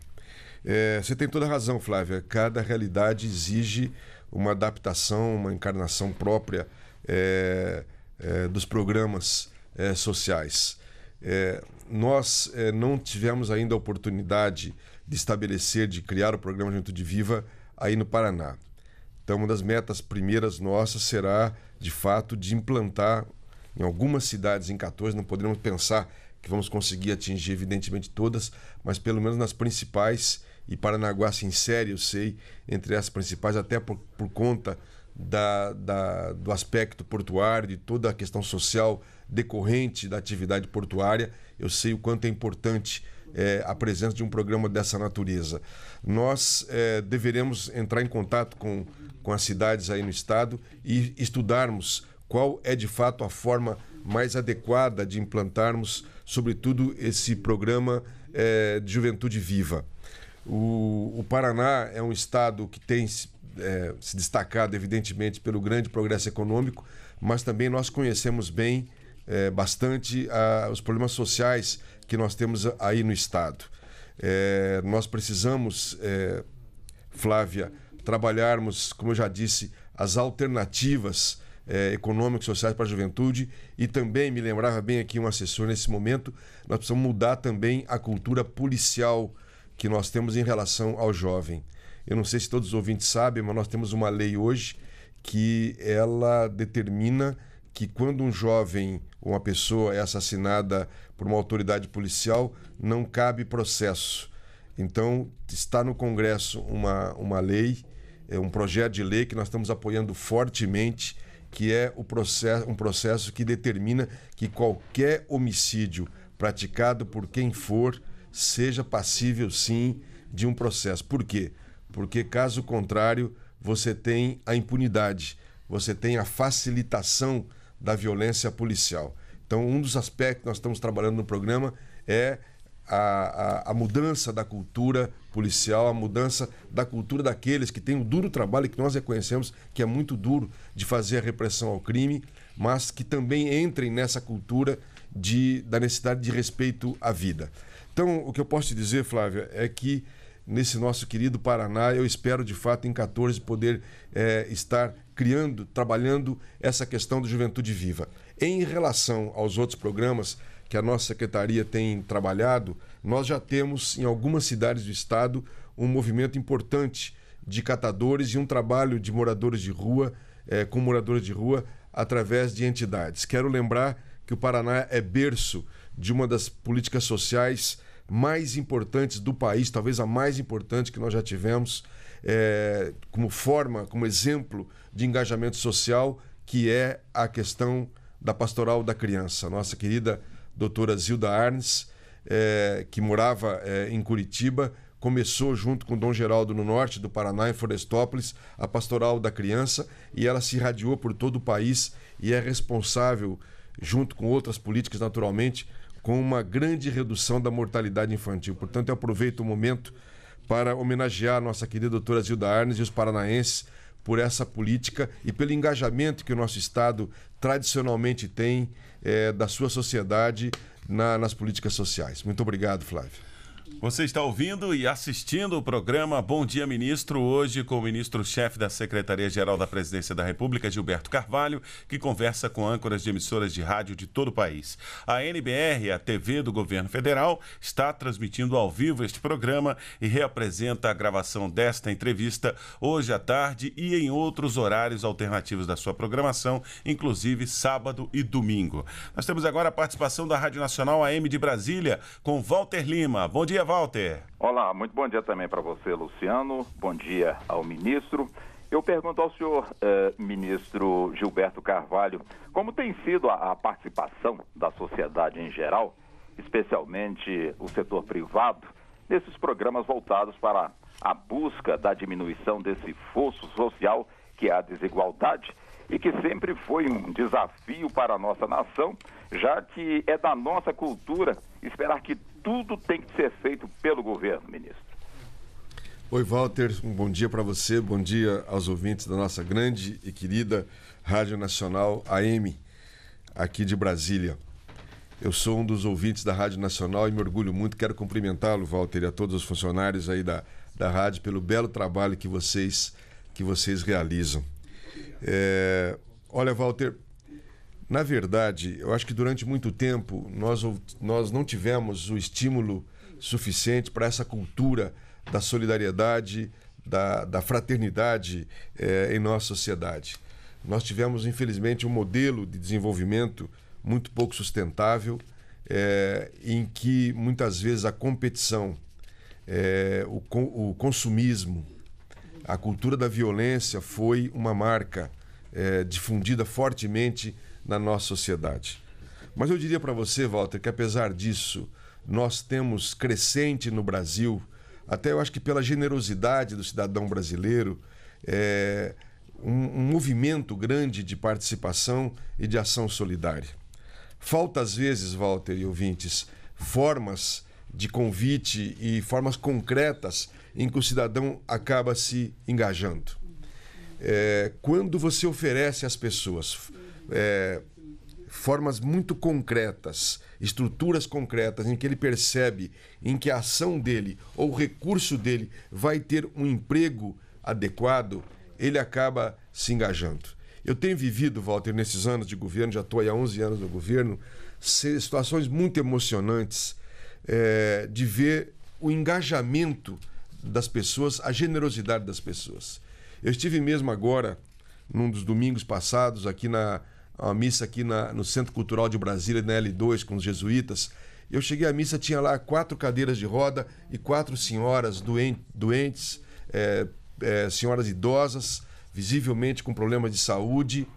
Speaker 2: É, você tem toda a razão, Flávia. Cada realidade exige uma adaptação, uma encarnação própria é, é, dos programas sociais. nós não tivemos ainda a oportunidade de estabelecer, de criar o programa Juventude Viva aí no Paraná. Então, uma das metas primeiras nossas será, de fato, de implantar em algumas cidades, em 14, não poderemos pensar que vamos conseguir atingir, evidentemente, todas, mas pelo menos nas principais, e Paranaguá se insere, eu sei, entre as principais, até por, por conta da, da, do aspecto portuário, de toda a questão social decorrente da atividade portuária, eu sei o quanto é importante é, a presença de um programa dessa natureza. Nós é, deveremos entrar em contato com, com as cidades aí no estado e estudarmos qual é de fato a forma mais adequada de implantarmos, sobretudo, esse programa é, de juventude viva. O, o, Paraná é um estado que tem é, se destacado, evidentemente, pelo grande progresso econômico, mas também nós conhecemos bem é, bastante a, os problemas sociais que nós temos aí no Estado. É, nós precisamos, é, Flávia, trabalharmos, como eu já disse, as alternativas é, econômicas e sociais para a juventude e também, me lembrava bem aqui um assessor nesse momento, nós precisamos mudar também a cultura policial que nós temos em relação ao jovem. Eu não sei se todos os ouvintes sabem, mas nós temos uma lei hoje que ela determina que quando um jovem ou uma pessoa é assassinada por uma autoridade policial, não cabe processo. Então, está no Congresso uma, uma lei, é um projeto de lei que nós estamos apoiando fortemente, que é o processo, um processo que determina que qualquer homicídio praticado por quem for seja passível, sim, de um processo. Por quê? Porque, caso contrário, você tem a impunidade, você tem a facilitação da violência policial. Então, um dos aspectos que nós estamos trabalhando no programa é a, a, a, mudança da cultura policial, a mudança da cultura daqueles que têm o um duro trabalho que nós reconhecemos que é muito duro de fazer a repressão ao crime, mas que também entrem nessa cultura de, da necessidade de respeito à vida. Então, o que eu posso te dizer, Flávia, é que nesse nosso querido Paraná. Eu espero, de fato, em 14 poder é, estar criando, trabalhando essa questão do Juventude Viva. Em relação aos outros programas que a nossa secretaria tem trabalhado, nós já temos em algumas cidades do estado um movimento importante de catadores e um trabalho de moradores de rua, é, com moradores de rua, através de entidades. Quero lembrar que o Paraná é berço de uma das políticas sociais mais importantes do país, talvez a mais importante que nós já tivemos, é, como forma, como exemplo de engajamento social, que é a questão da pastoral da criança. Nossa querida doutora Zilda Arnes, é, que morava é, em Curitiba, começou junto com Dom Geraldo no norte do Paraná, em Florestópolis, a pastoral da criança e ela se irradiou por todo o país e é responsável, junto com outras políticas naturalmente, com uma grande redução da mortalidade infantil. Portanto, eu aproveito o momento para homenagear a nossa querida doutora Zilda Arnes e os paranaenses por essa política e pelo engajamento que o nosso Estado tradicionalmente tem é, da sua sociedade na, nas políticas sociais. Muito obrigado, Flávio.
Speaker 1: Você está ouvindo e assistindo o programa Bom Dia Ministro, hoje com o ministro-chefe da Secretaria-Geral da Presidência da República, Gilberto Carvalho, que conversa com âncoras de emissoras de rádio de todo o país. A NBR, a TV do governo federal, está transmitindo ao vivo este programa e reapresenta a gravação desta entrevista hoje à tarde e em outros horários alternativos da sua programação, inclusive sábado e domingo. Nós temos agora a participação da Rádio Nacional AM de Brasília com Walter Lima. Bom dia dia, Walter. Olá, muito bom dia também para você, Luciano. Bom dia ao ministro. Eu pergunto ao senhor, eh,
Speaker 6: ministro Gilberto Carvalho, como tem sido a, a participação da sociedade em geral, especialmente o setor privado, nesses programas voltados para a busca da diminuição desse fosso social que é a desigualdade e que sempre foi um desafio para a nossa nação, já que é da nossa cultura esperar que tudo tem que ser feito pelo governo, ministro.
Speaker 2: Oi, Walter, um bom dia para você, bom dia aos ouvintes da nossa grande e querida Rádio Nacional AM, aqui de Brasília. Eu sou um dos ouvintes da Rádio Nacional e me orgulho muito. Quero cumprimentá-lo, Walter, e a todos os funcionários aí da, da rádio pelo belo trabalho que vocês, que vocês realizam. É, olha, Walter, na verdade, eu acho que durante muito tempo nós, nós não tivemos o estímulo suficiente para essa cultura da solidariedade, da, da fraternidade é, em nossa sociedade. Nós tivemos, infelizmente, um modelo de desenvolvimento muito pouco sustentável, é, em que muitas vezes a competição, é, o, o consumismo, a cultura da violência foi uma marca é, difundida fortemente na nossa sociedade. Mas eu diria para você, Walter, que apesar disso, nós temos crescente no Brasil, até eu acho que pela generosidade do cidadão brasileiro, é, um, um movimento grande de participação e de ação solidária. Falta às vezes, Walter e ouvintes, formas de convite e formas concretas em que o cidadão acaba se engajando. É, quando você oferece às pessoas é, formas muito concretas, estruturas concretas, em que ele percebe em que a ação dele ou o recurso dele vai ter um emprego adequado, ele acaba se engajando. Eu tenho vivido, Walter, nesses anos de governo, já estou há 11 anos no governo, situações muito emocionantes é, de ver o engajamento das pessoas, a generosidade das pessoas. Eu estive mesmo agora, num dos domingos passados, aqui na missa aqui na, no Centro Cultural de Brasília, na L2, com os jesuítas. Eu cheguei à missa, tinha lá quatro cadeiras de roda e quatro senhoras doente, doentes, é, é, senhoras idosas, visivelmente com problemas de saúde,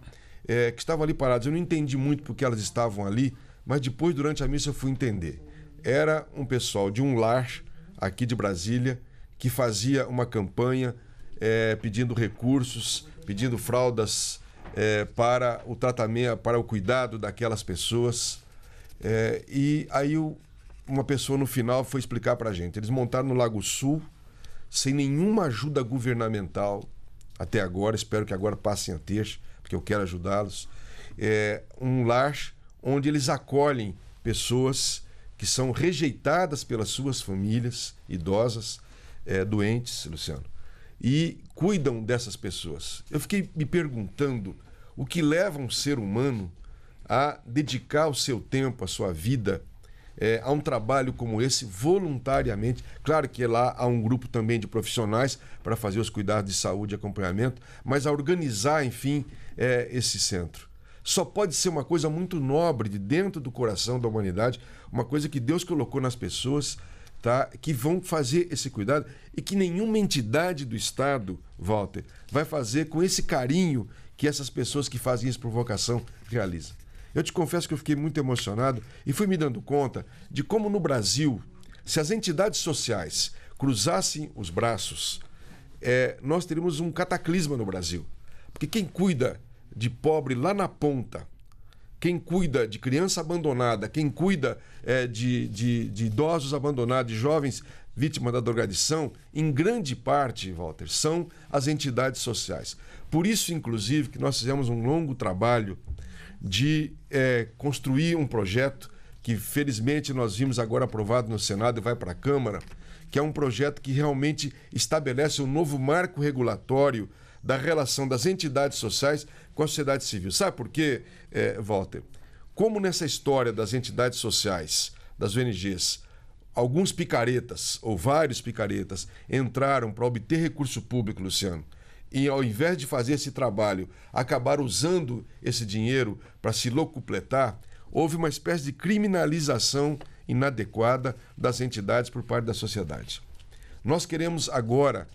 Speaker 2: é, que estavam ali paradas. Eu não entendi muito porque elas estavam ali, mas depois, durante a missa, eu fui entender. Era um pessoal de um lar aqui de Brasília que fazia uma campanha é, pedindo recursos, pedindo fraldas é, para o tratamento, para o cuidado daquelas pessoas. É, e aí o, uma pessoa no final foi explicar para a gente. Eles montaram no Lago Sul, sem nenhuma ajuda governamental até agora, espero que agora passem a ter, porque eu quero ajudá-los. um lar onde eles acolhem pessoas que são rejeitadas pelas suas famílias idosas, é, doentes, Luciano, e cuidam dessas pessoas. Eu fiquei me perguntando o que leva um ser humano a dedicar o seu tempo, a sua vida é, a um trabalho como esse voluntariamente. Claro que lá há um grupo também de profissionais para fazer os cuidados de saúde e acompanhamento, mas a organizar, enfim, é, esse centro. Só pode ser uma coisa muito nobre de dentro do coração da humanidade, uma coisa que Deus colocou nas pessoas tá? que vão fazer esse cuidado e que nenhuma entidade do Estado, Walter, vai fazer com esse carinho que essas pessoas que fazem isso por vocação realizam. Eu te confesso que eu fiquei muito emocionado e fui me dando conta de como no Brasil, se as entidades sociais cruzassem os braços, é, nós teríamos um cataclisma no Brasil. Porque quem cuida de pobre lá na ponta, quem cuida de criança abandonada, quem cuida é, de, de, de idosos abandonados, de jovens vítimas da drogadição, em grande parte, Walter, são as entidades sociais. Por isso, inclusive, que nós fizemos um longo trabalho de é, construir um projeto que, felizmente, nós vimos agora aprovado no Senado e vai para a Câmara, que é um projeto que realmente estabelece um novo marco regulatório da relação das entidades sociais com a sociedade civil. Sabe por quê, é, Walter? Como nessa história das entidades sociais, das ONGs, alguns picaretas, ou vários picaretas, entraram para obter recurso público, Luciano, e ao invés de fazer esse trabalho, acabaram usando esse dinheiro para se locupletar, houve uma espécie de criminalização inadequada das entidades por parte da sociedade. Nós queremos agora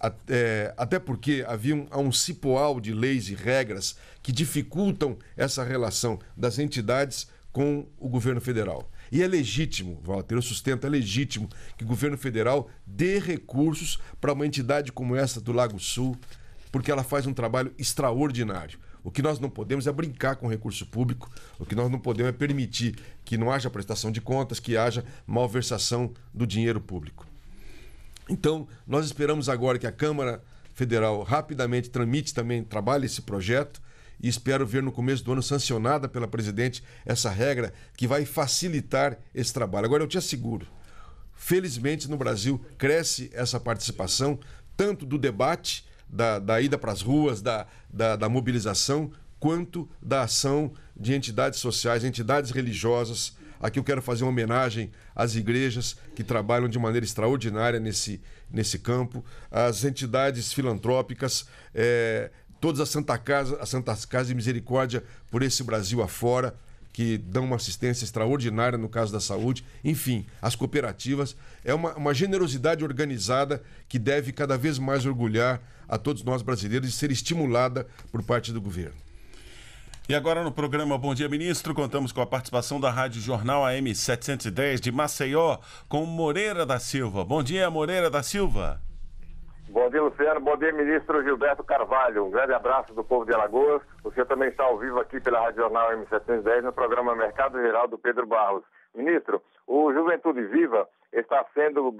Speaker 2: até, até porque havia um, há um cipoal de leis e regras que dificultam essa relação das entidades com o governo federal. E é legítimo, Walter, eu sustento, é legítimo que o governo federal dê recursos para uma entidade como essa do Lago Sul, porque ela faz um trabalho extraordinário. O que nós não podemos é brincar com o recurso público, o que nós não podemos é permitir que não haja prestação de contas, que haja malversação do dinheiro público. Então, nós esperamos agora que a Câmara Federal rapidamente tramite também, trabalhe esse projeto e espero ver no começo do ano sancionada pela presidente essa regra que vai facilitar esse trabalho. Agora, eu te asseguro, felizmente no Brasil cresce essa participação, tanto do debate, da, da ida para as ruas, da, da, da mobilização, quanto da ação de entidades sociais, entidades religiosas, Aqui eu quero fazer uma homenagem às igrejas que trabalham de maneira extraordinária nesse, nesse campo, às entidades filantrópicas, é, todas as Santa Casa, a Santas Casas de Misericórdia por esse Brasil afora, que dão uma assistência extraordinária no caso da saúde, enfim, as cooperativas. É uma, uma, generosidade organizada que deve cada vez mais orgulhar a todos nós brasileiros e ser estimulada por parte do
Speaker 1: governo. E agora no programa Bom Dia Ministro, contamos com a participação da Rádio Jornal AM 710 de Maceió, com Moreira da Silva. Bom dia, Moreira da Silva.
Speaker 6: Bom dia, Luciano. Bom dia, ministro Gilberto Carvalho. Um grande abraço do povo de Alagoas. Você também está ao vivo aqui pela Rádio Jornal M710 no programa Mercado Geral do Pedro Barros. Ministro, o Juventude Viva está sendo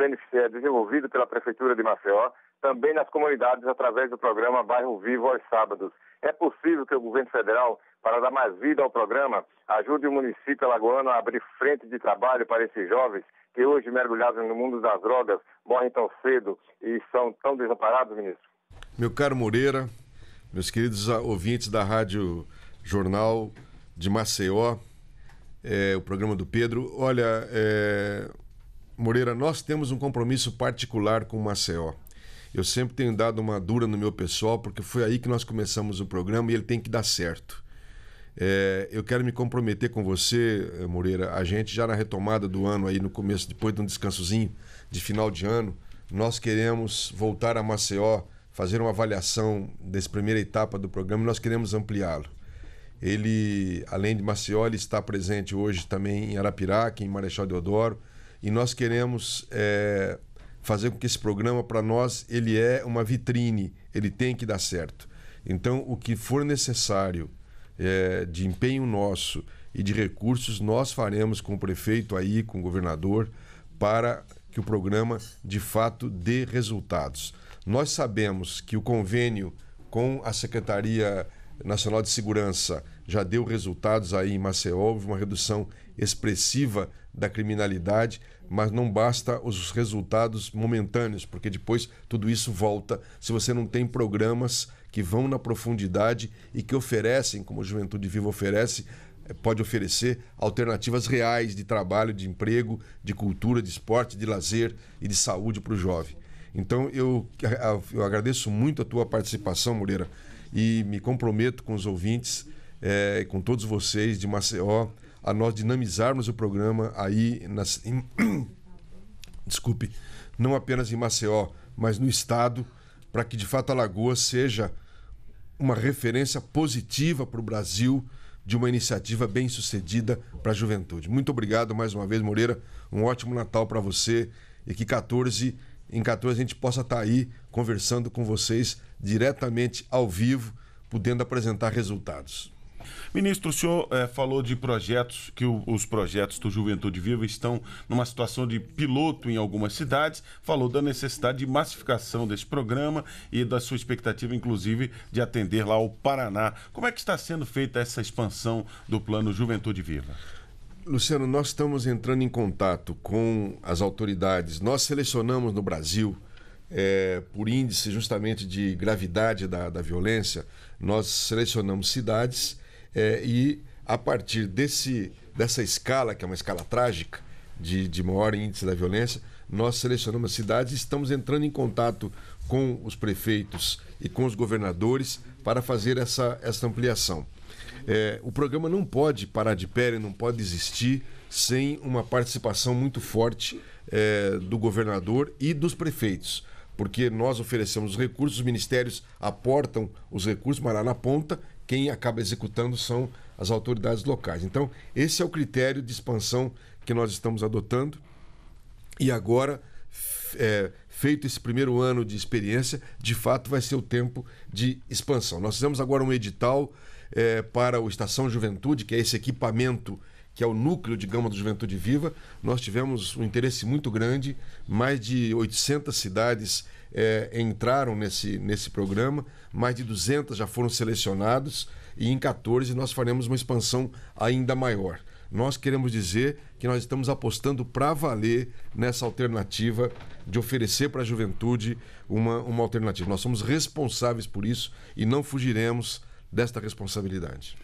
Speaker 6: desenvolvido pela Prefeitura de Maceió, também nas comunidades, através do programa Bairro Vivo aos sábados. É possível que o governo federal, para dar mais vida ao programa, ajude o município alagoano a abrir frente de trabalho para esses jovens que hoje, mergulhados no mundo das drogas, morrem tão cedo e são tão desamparados, ministro?
Speaker 2: Meu caro Moreira, meus queridos ouvintes da Rádio Jornal de Maceió, é, o programa do Pedro, olha, é Moreira, nós temos um compromisso particular com o Maceió. Eu sempre tenho dado uma dura no meu pessoal, porque foi aí que nós começamos o programa e ele tem que dar certo. É, eu quero me comprometer com você, é, Moreira. A gente já na retomada do ano, aí no começo, depois de um descansozinho de final de ano, nós queremos voltar a Maceió, fazer uma avaliação dessa primeira etapa do programa e nós queremos ampliá-lo. Ele, além de Maceió, ele está presente hoje também em Arapiraca, em Marechal Deodoro. E nós queremos é, fazer com que esse programa, para nós, ele é uma vitrine, ele tem que dar certo. Então, o que for necessário é, de empenho nosso e de recursos, nós faremos com o prefeito aí, com o governador, para que o programa de fato dê resultados. Nós sabemos que o convênio com a Secretaria Nacional de Segurança já deu resultados aí em Maceió, houve uma redução expressiva da criminalidade, mas não basta os resultados momentâneos, porque depois tudo isso volta se você não tem programas que vão na profundidade e que oferecem, como a Juventude Viva oferece, eh, pode oferecer alternativas reais de trabalho, de emprego, de cultura, de esporte, de lazer e de saúde para o jovem. Então eu, eu agradeço muito a tua participação, Moreira, e me comprometo com os ouvintes, é, com todos vocês de Maceió a nós dinamizarmos o programa aí nas, em, desculpe, não apenas em Maceió, mas no estado, para que de fato a Lagoa seja uma referência positiva para o Brasil de uma iniciativa bem sucedida para a juventude. Muito obrigado mais uma vez, Moreira. Um ótimo Natal para você e que 14 em 14 a gente possa estar tá aí conversando com vocês diretamente ao vivo, podendo apresentar
Speaker 1: resultados. Ministro, o senhor é, falou de projetos, que o, os projetos do Juventude Viva estão numa situação de piloto em algumas cidades, falou da necessidade de massificação desse programa e da sua expectativa, inclusive, de atender lá o Paraná. Como é que está sendo feita essa expansão do plano Juventude Viva?
Speaker 2: Luciano, nós estamos entrando em contato com as autoridades. Nós selecionamos no Brasil, é, por índice justamente de gravidade da, da violência, nós selecionamos cidades é, e a partir desse, dessa escala, que é uma escala trágica, de, de maior índice da violência, nós selecionamos cidades e estamos entrando em contato com os prefeitos e com os governadores para fazer essa, essa ampliação. É, o programa não pode parar de pé, não pode existir sem uma participação muito forte é, do governador e dos prefeitos, porque nós oferecemos os recursos, os ministérios aportam os recursos, mas lá na ponta quem acaba executando são as autoridades locais. Então, esse é o critério de expansão que nós estamos adotando. E agora, é, feito esse primeiro ano de experiência, de fato vai ser o tempo de expansão. Nós fizemos agora um edital é, para o Estação Juventude, que é esse equipamento que é o núcleo, digamos, do Juventude Viva. Nós tivemos um interesse muito grande, mais de 800 cidades é, entraram nesse, nesse programa, mais de 200 já foram selecionados e em 14 nós faremos uma expansão ainda maior. Nós queremos dizer que nós estamos apostando para valer nessa alternativa de oferecer para a juventude uma, uma alternativa. Nós somos responsáveis por isso e não fugiremos desta
Speaker 1: responsabilidade.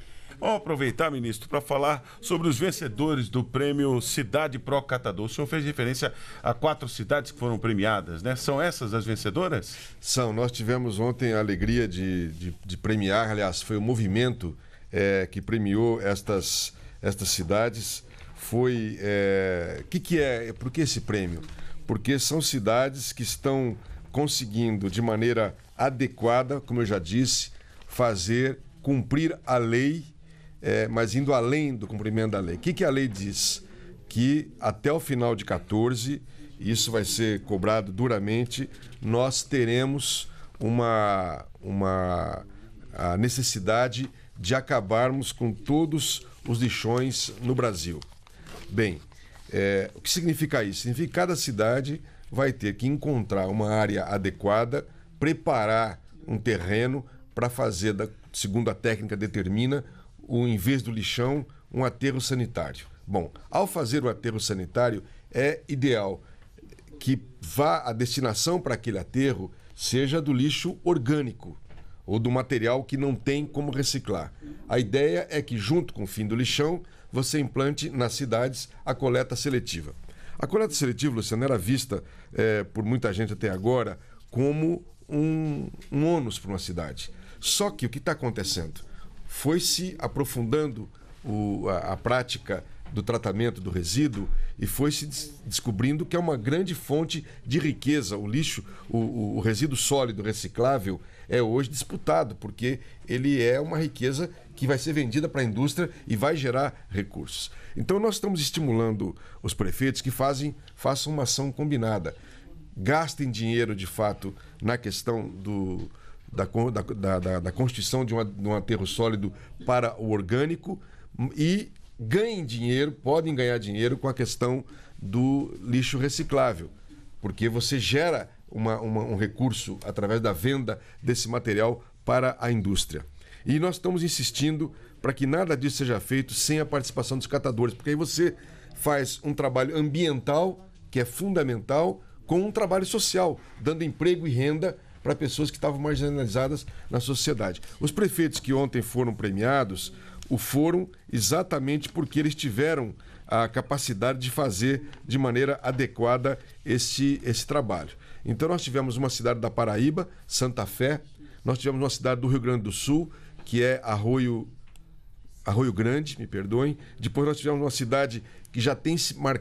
Speaker 1: Vamos aproveitar, ministro, para falar sobre os vencedores do prêmio Cidade Pro Catador. O senhor fez referência a quatro cidades que foram premiadas, né? São essas as vencedoras?
Speaker 2: São. Nós tivemos ontem a alegria de, de, de premiar, aliás, foi o movimento é, que premiou estas, estas cidades. Foi. O é, que, que é? Por que esse prêmio? Porque são cidades que estão conseguindo, de maneira adequada, como eu já disse, fazer cumprir a lei é, mas indo além do cumprimento da lei. O que, que a lei diz? Que até o final de 14, isso vai ser cobrado duramente, nós teremos uma, uma a necessidade de acabarmos com todos os lixões no Brasil. Bem, é, o que significa isso? Significa que cada cidade vai ter que encontrar uma área adequada, preparar um terreno para fazer, da, segundo a técnica determina, o, em vez do lixão, um aterro sanitário. Bom, ao fazer o aterro sanitário, é ideal que vá a destinação para aquele aterro seja do lixo orgânico ou do material que não tem como reciclar. A ideia é que, junto com o fim do lixão, você implante nas cidades a coleta seletiva. A coleta seletiva, Luciano, era vista é, por muita gente até agora como um, um ônus para uma cidade. Só que o que está acontecendo? foi se aprofundando o, a, a, prática do tratamento do resíduo e foi se des descobrindo que é uma grande fonte de riqueza. O lixo, o, o, o resíduo sólido reciclável, é hoje disputado, porque ele é uma riqueza que vai ser vendida para a indústria e vai gerar recursos. Então, nós estamos estimulando os prefeitos que fazem, façam uma ação combinada. Gastem dinheiro, de fato, na questão do, da, da, da, da constituição de, uma, de um aterro sólido para o orgânico e ganhem dinheiro, podem ganhar dinheiro com a questão do lixo reciclável, porque você gera uma, uma, um recurso através da venda desse material para a indústria. E nós estamos insistindo para que nada disso seja feito sem a participação dos catadores, porque aí você faz um trabalho ambiental, que é fundamental, com um trabalho social, dando emprego e renda para pessoas que estavam marginalizadas na sociedade. Os prefeitos que ontem foram premiados o foram exatamente porque eles tiveram a capacidade de fazer de maneira adequada esse, esse trabalho. Então, nós tivemos uma cidade da Paraíba, Santa Fé, nós tivemos uma cidade do Rio Grande do Sul, que é Arroio, Arroio Grande, me perdoem. Depois, nós tivemos uma cidade que já tem se, mar,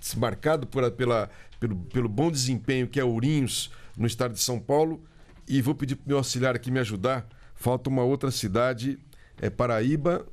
Speaker 2: se marcado por, pela, pelo, pelo bom desempenho, que é Ourinhos, no estado de São Paulo. E vou pedir para o meu auxiliar aqui me ajudar. Falta uma outra cidade, é Paraíba,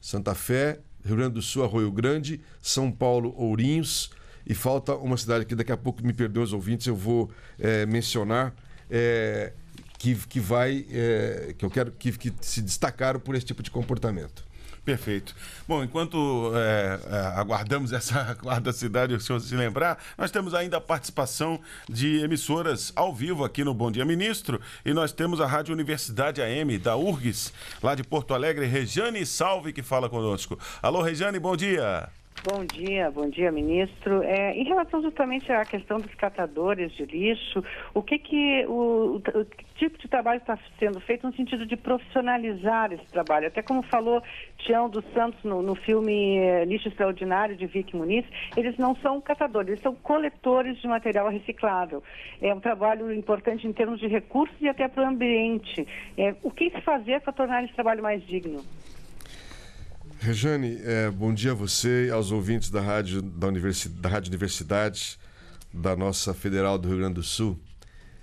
Speaker 2: Santa Fé, Rio Grande do Sul, Arroio Grande, São Paulo, Ourinhos. E falta uma cidade que daqui a pouco, me perdoem os ouvintes, eu vou é, mencionar. É, que, que vai é, que eu quero que, que se
Speaker 1: destacaram por esse tipo de comportamento. Perfeito. Bom, enquanto é, é, aguardamos essa guarda cidade, o senhor se lembrar, nós temos ainda a participação de emissoras ao vivo aqui no Bom Dia Ministro e nós temos a Rádio Universidade AM da URGS, lá de Porto Alegre, Rejane Salve, que fala conosco. Alô, Rejane, bom dia.
Speaker 3: Bom dia, bom dia, ministro. É, em relação justamente à questão dos catadores de lixo, o que que o, o tipo de trabalho está sendo feito no sentido de profissionalizar esse trabalho? Até como falou Tião dos Santos no, no filme é, Lixo Extraordinário de Vic Muniz, eles não são catadores, eles são coletores de material reciclável. É um trabalho importante em termos de recursos e até para o ambiente. É, o que se fazer para tornar esse trabalho mais digno?
Speaker 2: Rejane, é, bom dia a você e aos ouvintes da Rádio, da, Universidade, da Rádio Universidade, da nossa Federal do Rio Grande do Sul.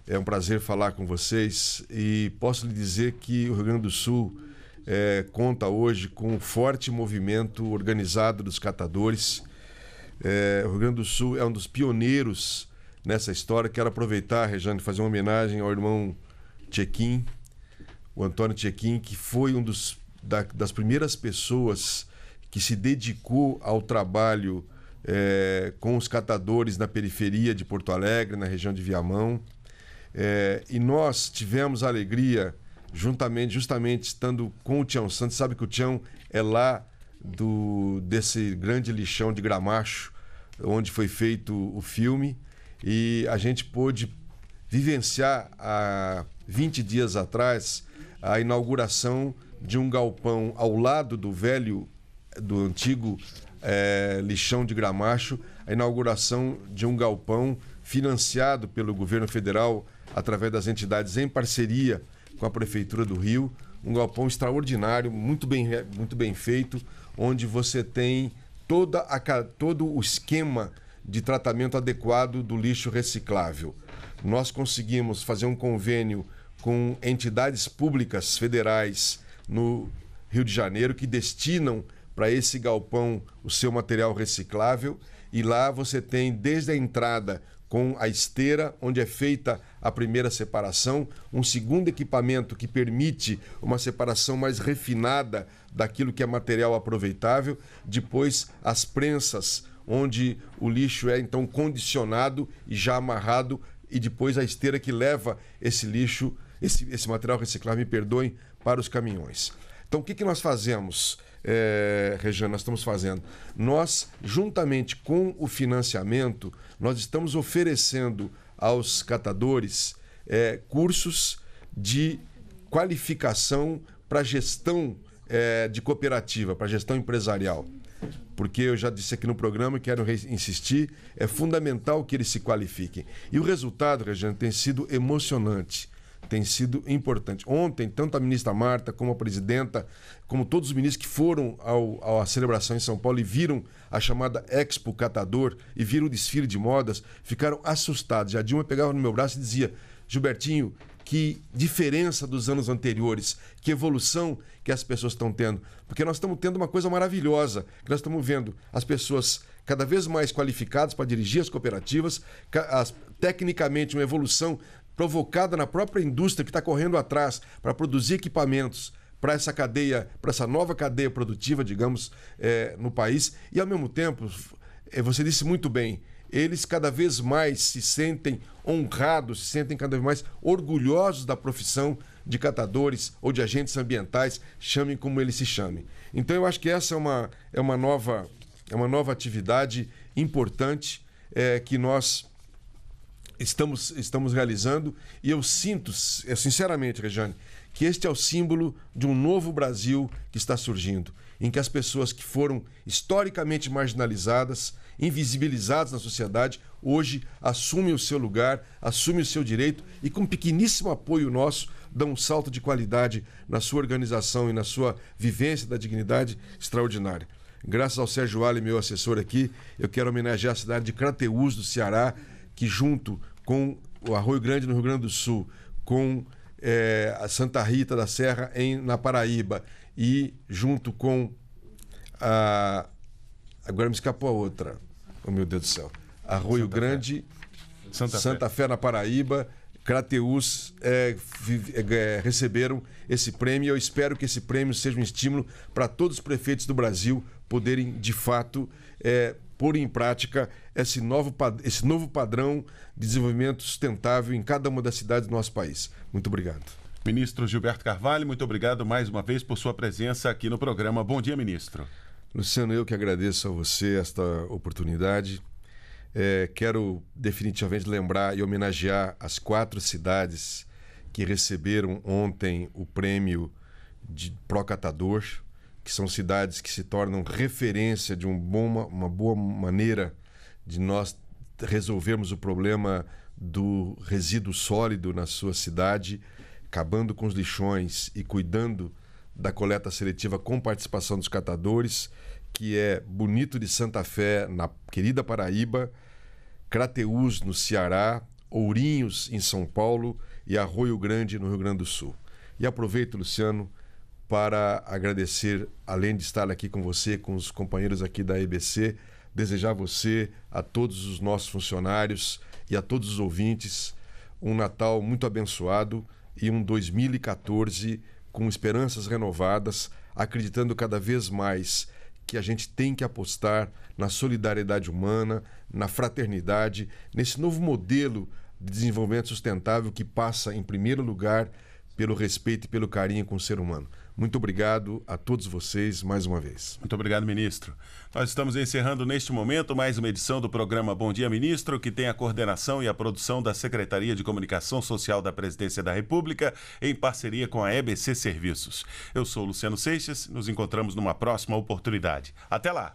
Speaker 2: É um prazer falar com vocês e posso lhe dizer que o Rio Grande do Sul é, conta hoje com um forte movimento organizado dos catadores. É, o Rio Grande do Sul é um dos pioneiros nessa história. Quero aproveitar, Rejane, fazer uma homenagem ao irmão Chequim, o Antônio Chequim que foi um dos da, das primeiras pessoas que se dedicou ao trabalho é, com os catadores na periferia de Porto Alegre, na região de Viamão. É, e nós tivemos a alegria, juntamente, justamente estando com o Tião Santos, sabe que o Tião é lá do, desse grande lixão de Gramacho, onde foi feito o filme, e a gente pôde vivenciar há 20 dias atrás a inauguração de um galpão ao lado do velho, do antigo é, lixão de Gramacho, a inauguração de um galpão financiado pelo governo federal através das entidades em parceria com a prefeitura do Rio, um galpão extraordinário, muito bem, muito bem feito, onde você tem toda a, todo o esquema de tratamento adequado do lixo reciclável. Nós conseguimos fazer um convênio com entidades públicas federais no Rio de Janeiro que destinam para esse galpão o seu material reciclável e lá você tem desde a entrada com a esteira, onde é feita a primeira separação, um segundo equipamento que permite uma separação mais refinada daquilo que é material aproveitável, depois as prensas, onde o lixo é então condicionado e já amarrado, e depois a esteira que leva esse lixo, esse, esse material reciclável, me perdoem para os caminhões. Então, o que, que nós fazemos, é, eh, Regina? Nós estamos fazendo. Nós, juntamente com o financiamento, nós estamos oferecendo aos catadores é, cursos de qualificação para gestão é, de cooperativa, para gestão empresarial. Porque eu já disse aqui no programa e quero insistir, é fundamental que eles se qualifiquem. E o resultado, Regina, tem sido emocionante tem sido importante. Ontem, tanto a ministra Marta como a presidenta, como todos os ministros que foram ao, à celebração em São Paulo e viram a chamada Expo Catador e viram o desfile de modas, ficaram assustados. A Dilma pegava no meu braço e dizia: Gilbertinho, que diferença dos anos anteriores, que evolução que as pessoas estão tendo. Porque nós estamos tendo uma coisa maravilhosa, nós estamos vendo as pessoas cada vez mais qualificadas para dirigir as cooperativas, as, tecnicamente uma evolução provocada na própria indústria que está correndo atrás para produzir equipamentos para essa cadeia, para essa nova cadeia produtiva, digamos, é, no país. E ao mesmo tempo, eh, você disse muito bem, eles cada vez mais se sentem honrados, se sentem cada vez mais orgulhosos da profissão de catadores ou de agentes ambientais, chamem como eles se chamem. Então eu acho que essa é uma, é uma nova é uma nova atividade importante é, que nós estamos, estamos realizando. E eu sinto, eu é, sinceramente, Rejane, que este é o símbolo de um novo Brasil que está surgindo, em que as pessoas que foram historicamente marginalizadas, invisibilizadas na sociedade, hoje assumem o seu lugar, assumem o seu direito e, com pequeníssimo apoio nosso, dão um salto de qualidade na sua organização e na sua vivência da dignidade extraordinária. Graças ao Sérgio Ali, meu assessor aqui, eu quero homenagear a cidade de Crateús, do Ceará, que junto com o Arroio Grande no Rio Grande do Sul, com é, a Santa Rita da Serra em, na Paraíba e junto com a. Agora me escapou a outra. Oh, meu Deus do céu. Arroio Santa Grande, Fé. Santa, Santa Fé. Fé. na Paraíba, Crateus é, é, receberam esse prêmio e eu espero que esse prêmio seja um estímulo para todos os prefeitos do Brasil poderem, de fato, é, pôr em prática esse novo, esse novo padrão de desenvolvimento sustentável em
Speaker 1: cada uma das cidades do nosso país. Muito obrigado. Ministro Gilberto Carvalho, muito obrigado mais uma vez por sua presença aqui no programa. Bom dia, ministro.
Speaker 2: Luciano, eu que agradeço a você esta oportunidade. É, quero definitivamente lembrar e homenagear as quatro cidades que receberam ontem o prêmio de Procatador que são cidades que se tornam referência de um bom, uma boa maneira de nós resolvermos o problema do resíduo sólido na sua cidade, acabando com os lixões e cuidando da coleta seletiva com participação dos catadores, que é Bonito de Santa Fé, na querida Paraíba, Crateús, no Ceará, Ourinhos, em São Paulo e Arroio Grande, no Rio Grande do Sul. E aproveito, Luciano, para agradecer, além de estar aqui com você, com os companheiros aqui da EBC, desejar a você, a todos os nossos funcionários e a todos os ouvintes, um Natal muito abençoado e um 2014 com esperanças renovadas, acreditando cada vez mais que a gente tem que apostar na solidariedade humana, na fraternidade, nesse novo modelo de desenvolvimento sustentável que passa, em primeiro lugar, pelo respeito e pelo carinho com o ser humano. Muito
Speaker 1: obrigado a todos vocês mais uma vez. Muito obrigado, ministro. Nós estamos encerrando neste momento mais uma edição do programa Bom Dia Ministro, que tem a coordenação e a produção da Secretaria de Comunicação Social da Presidência da República, em parceria com a EBC Serviços. Eu sou Luciano Seixas, nos encontramos numa próxima oportunidade. Até lá!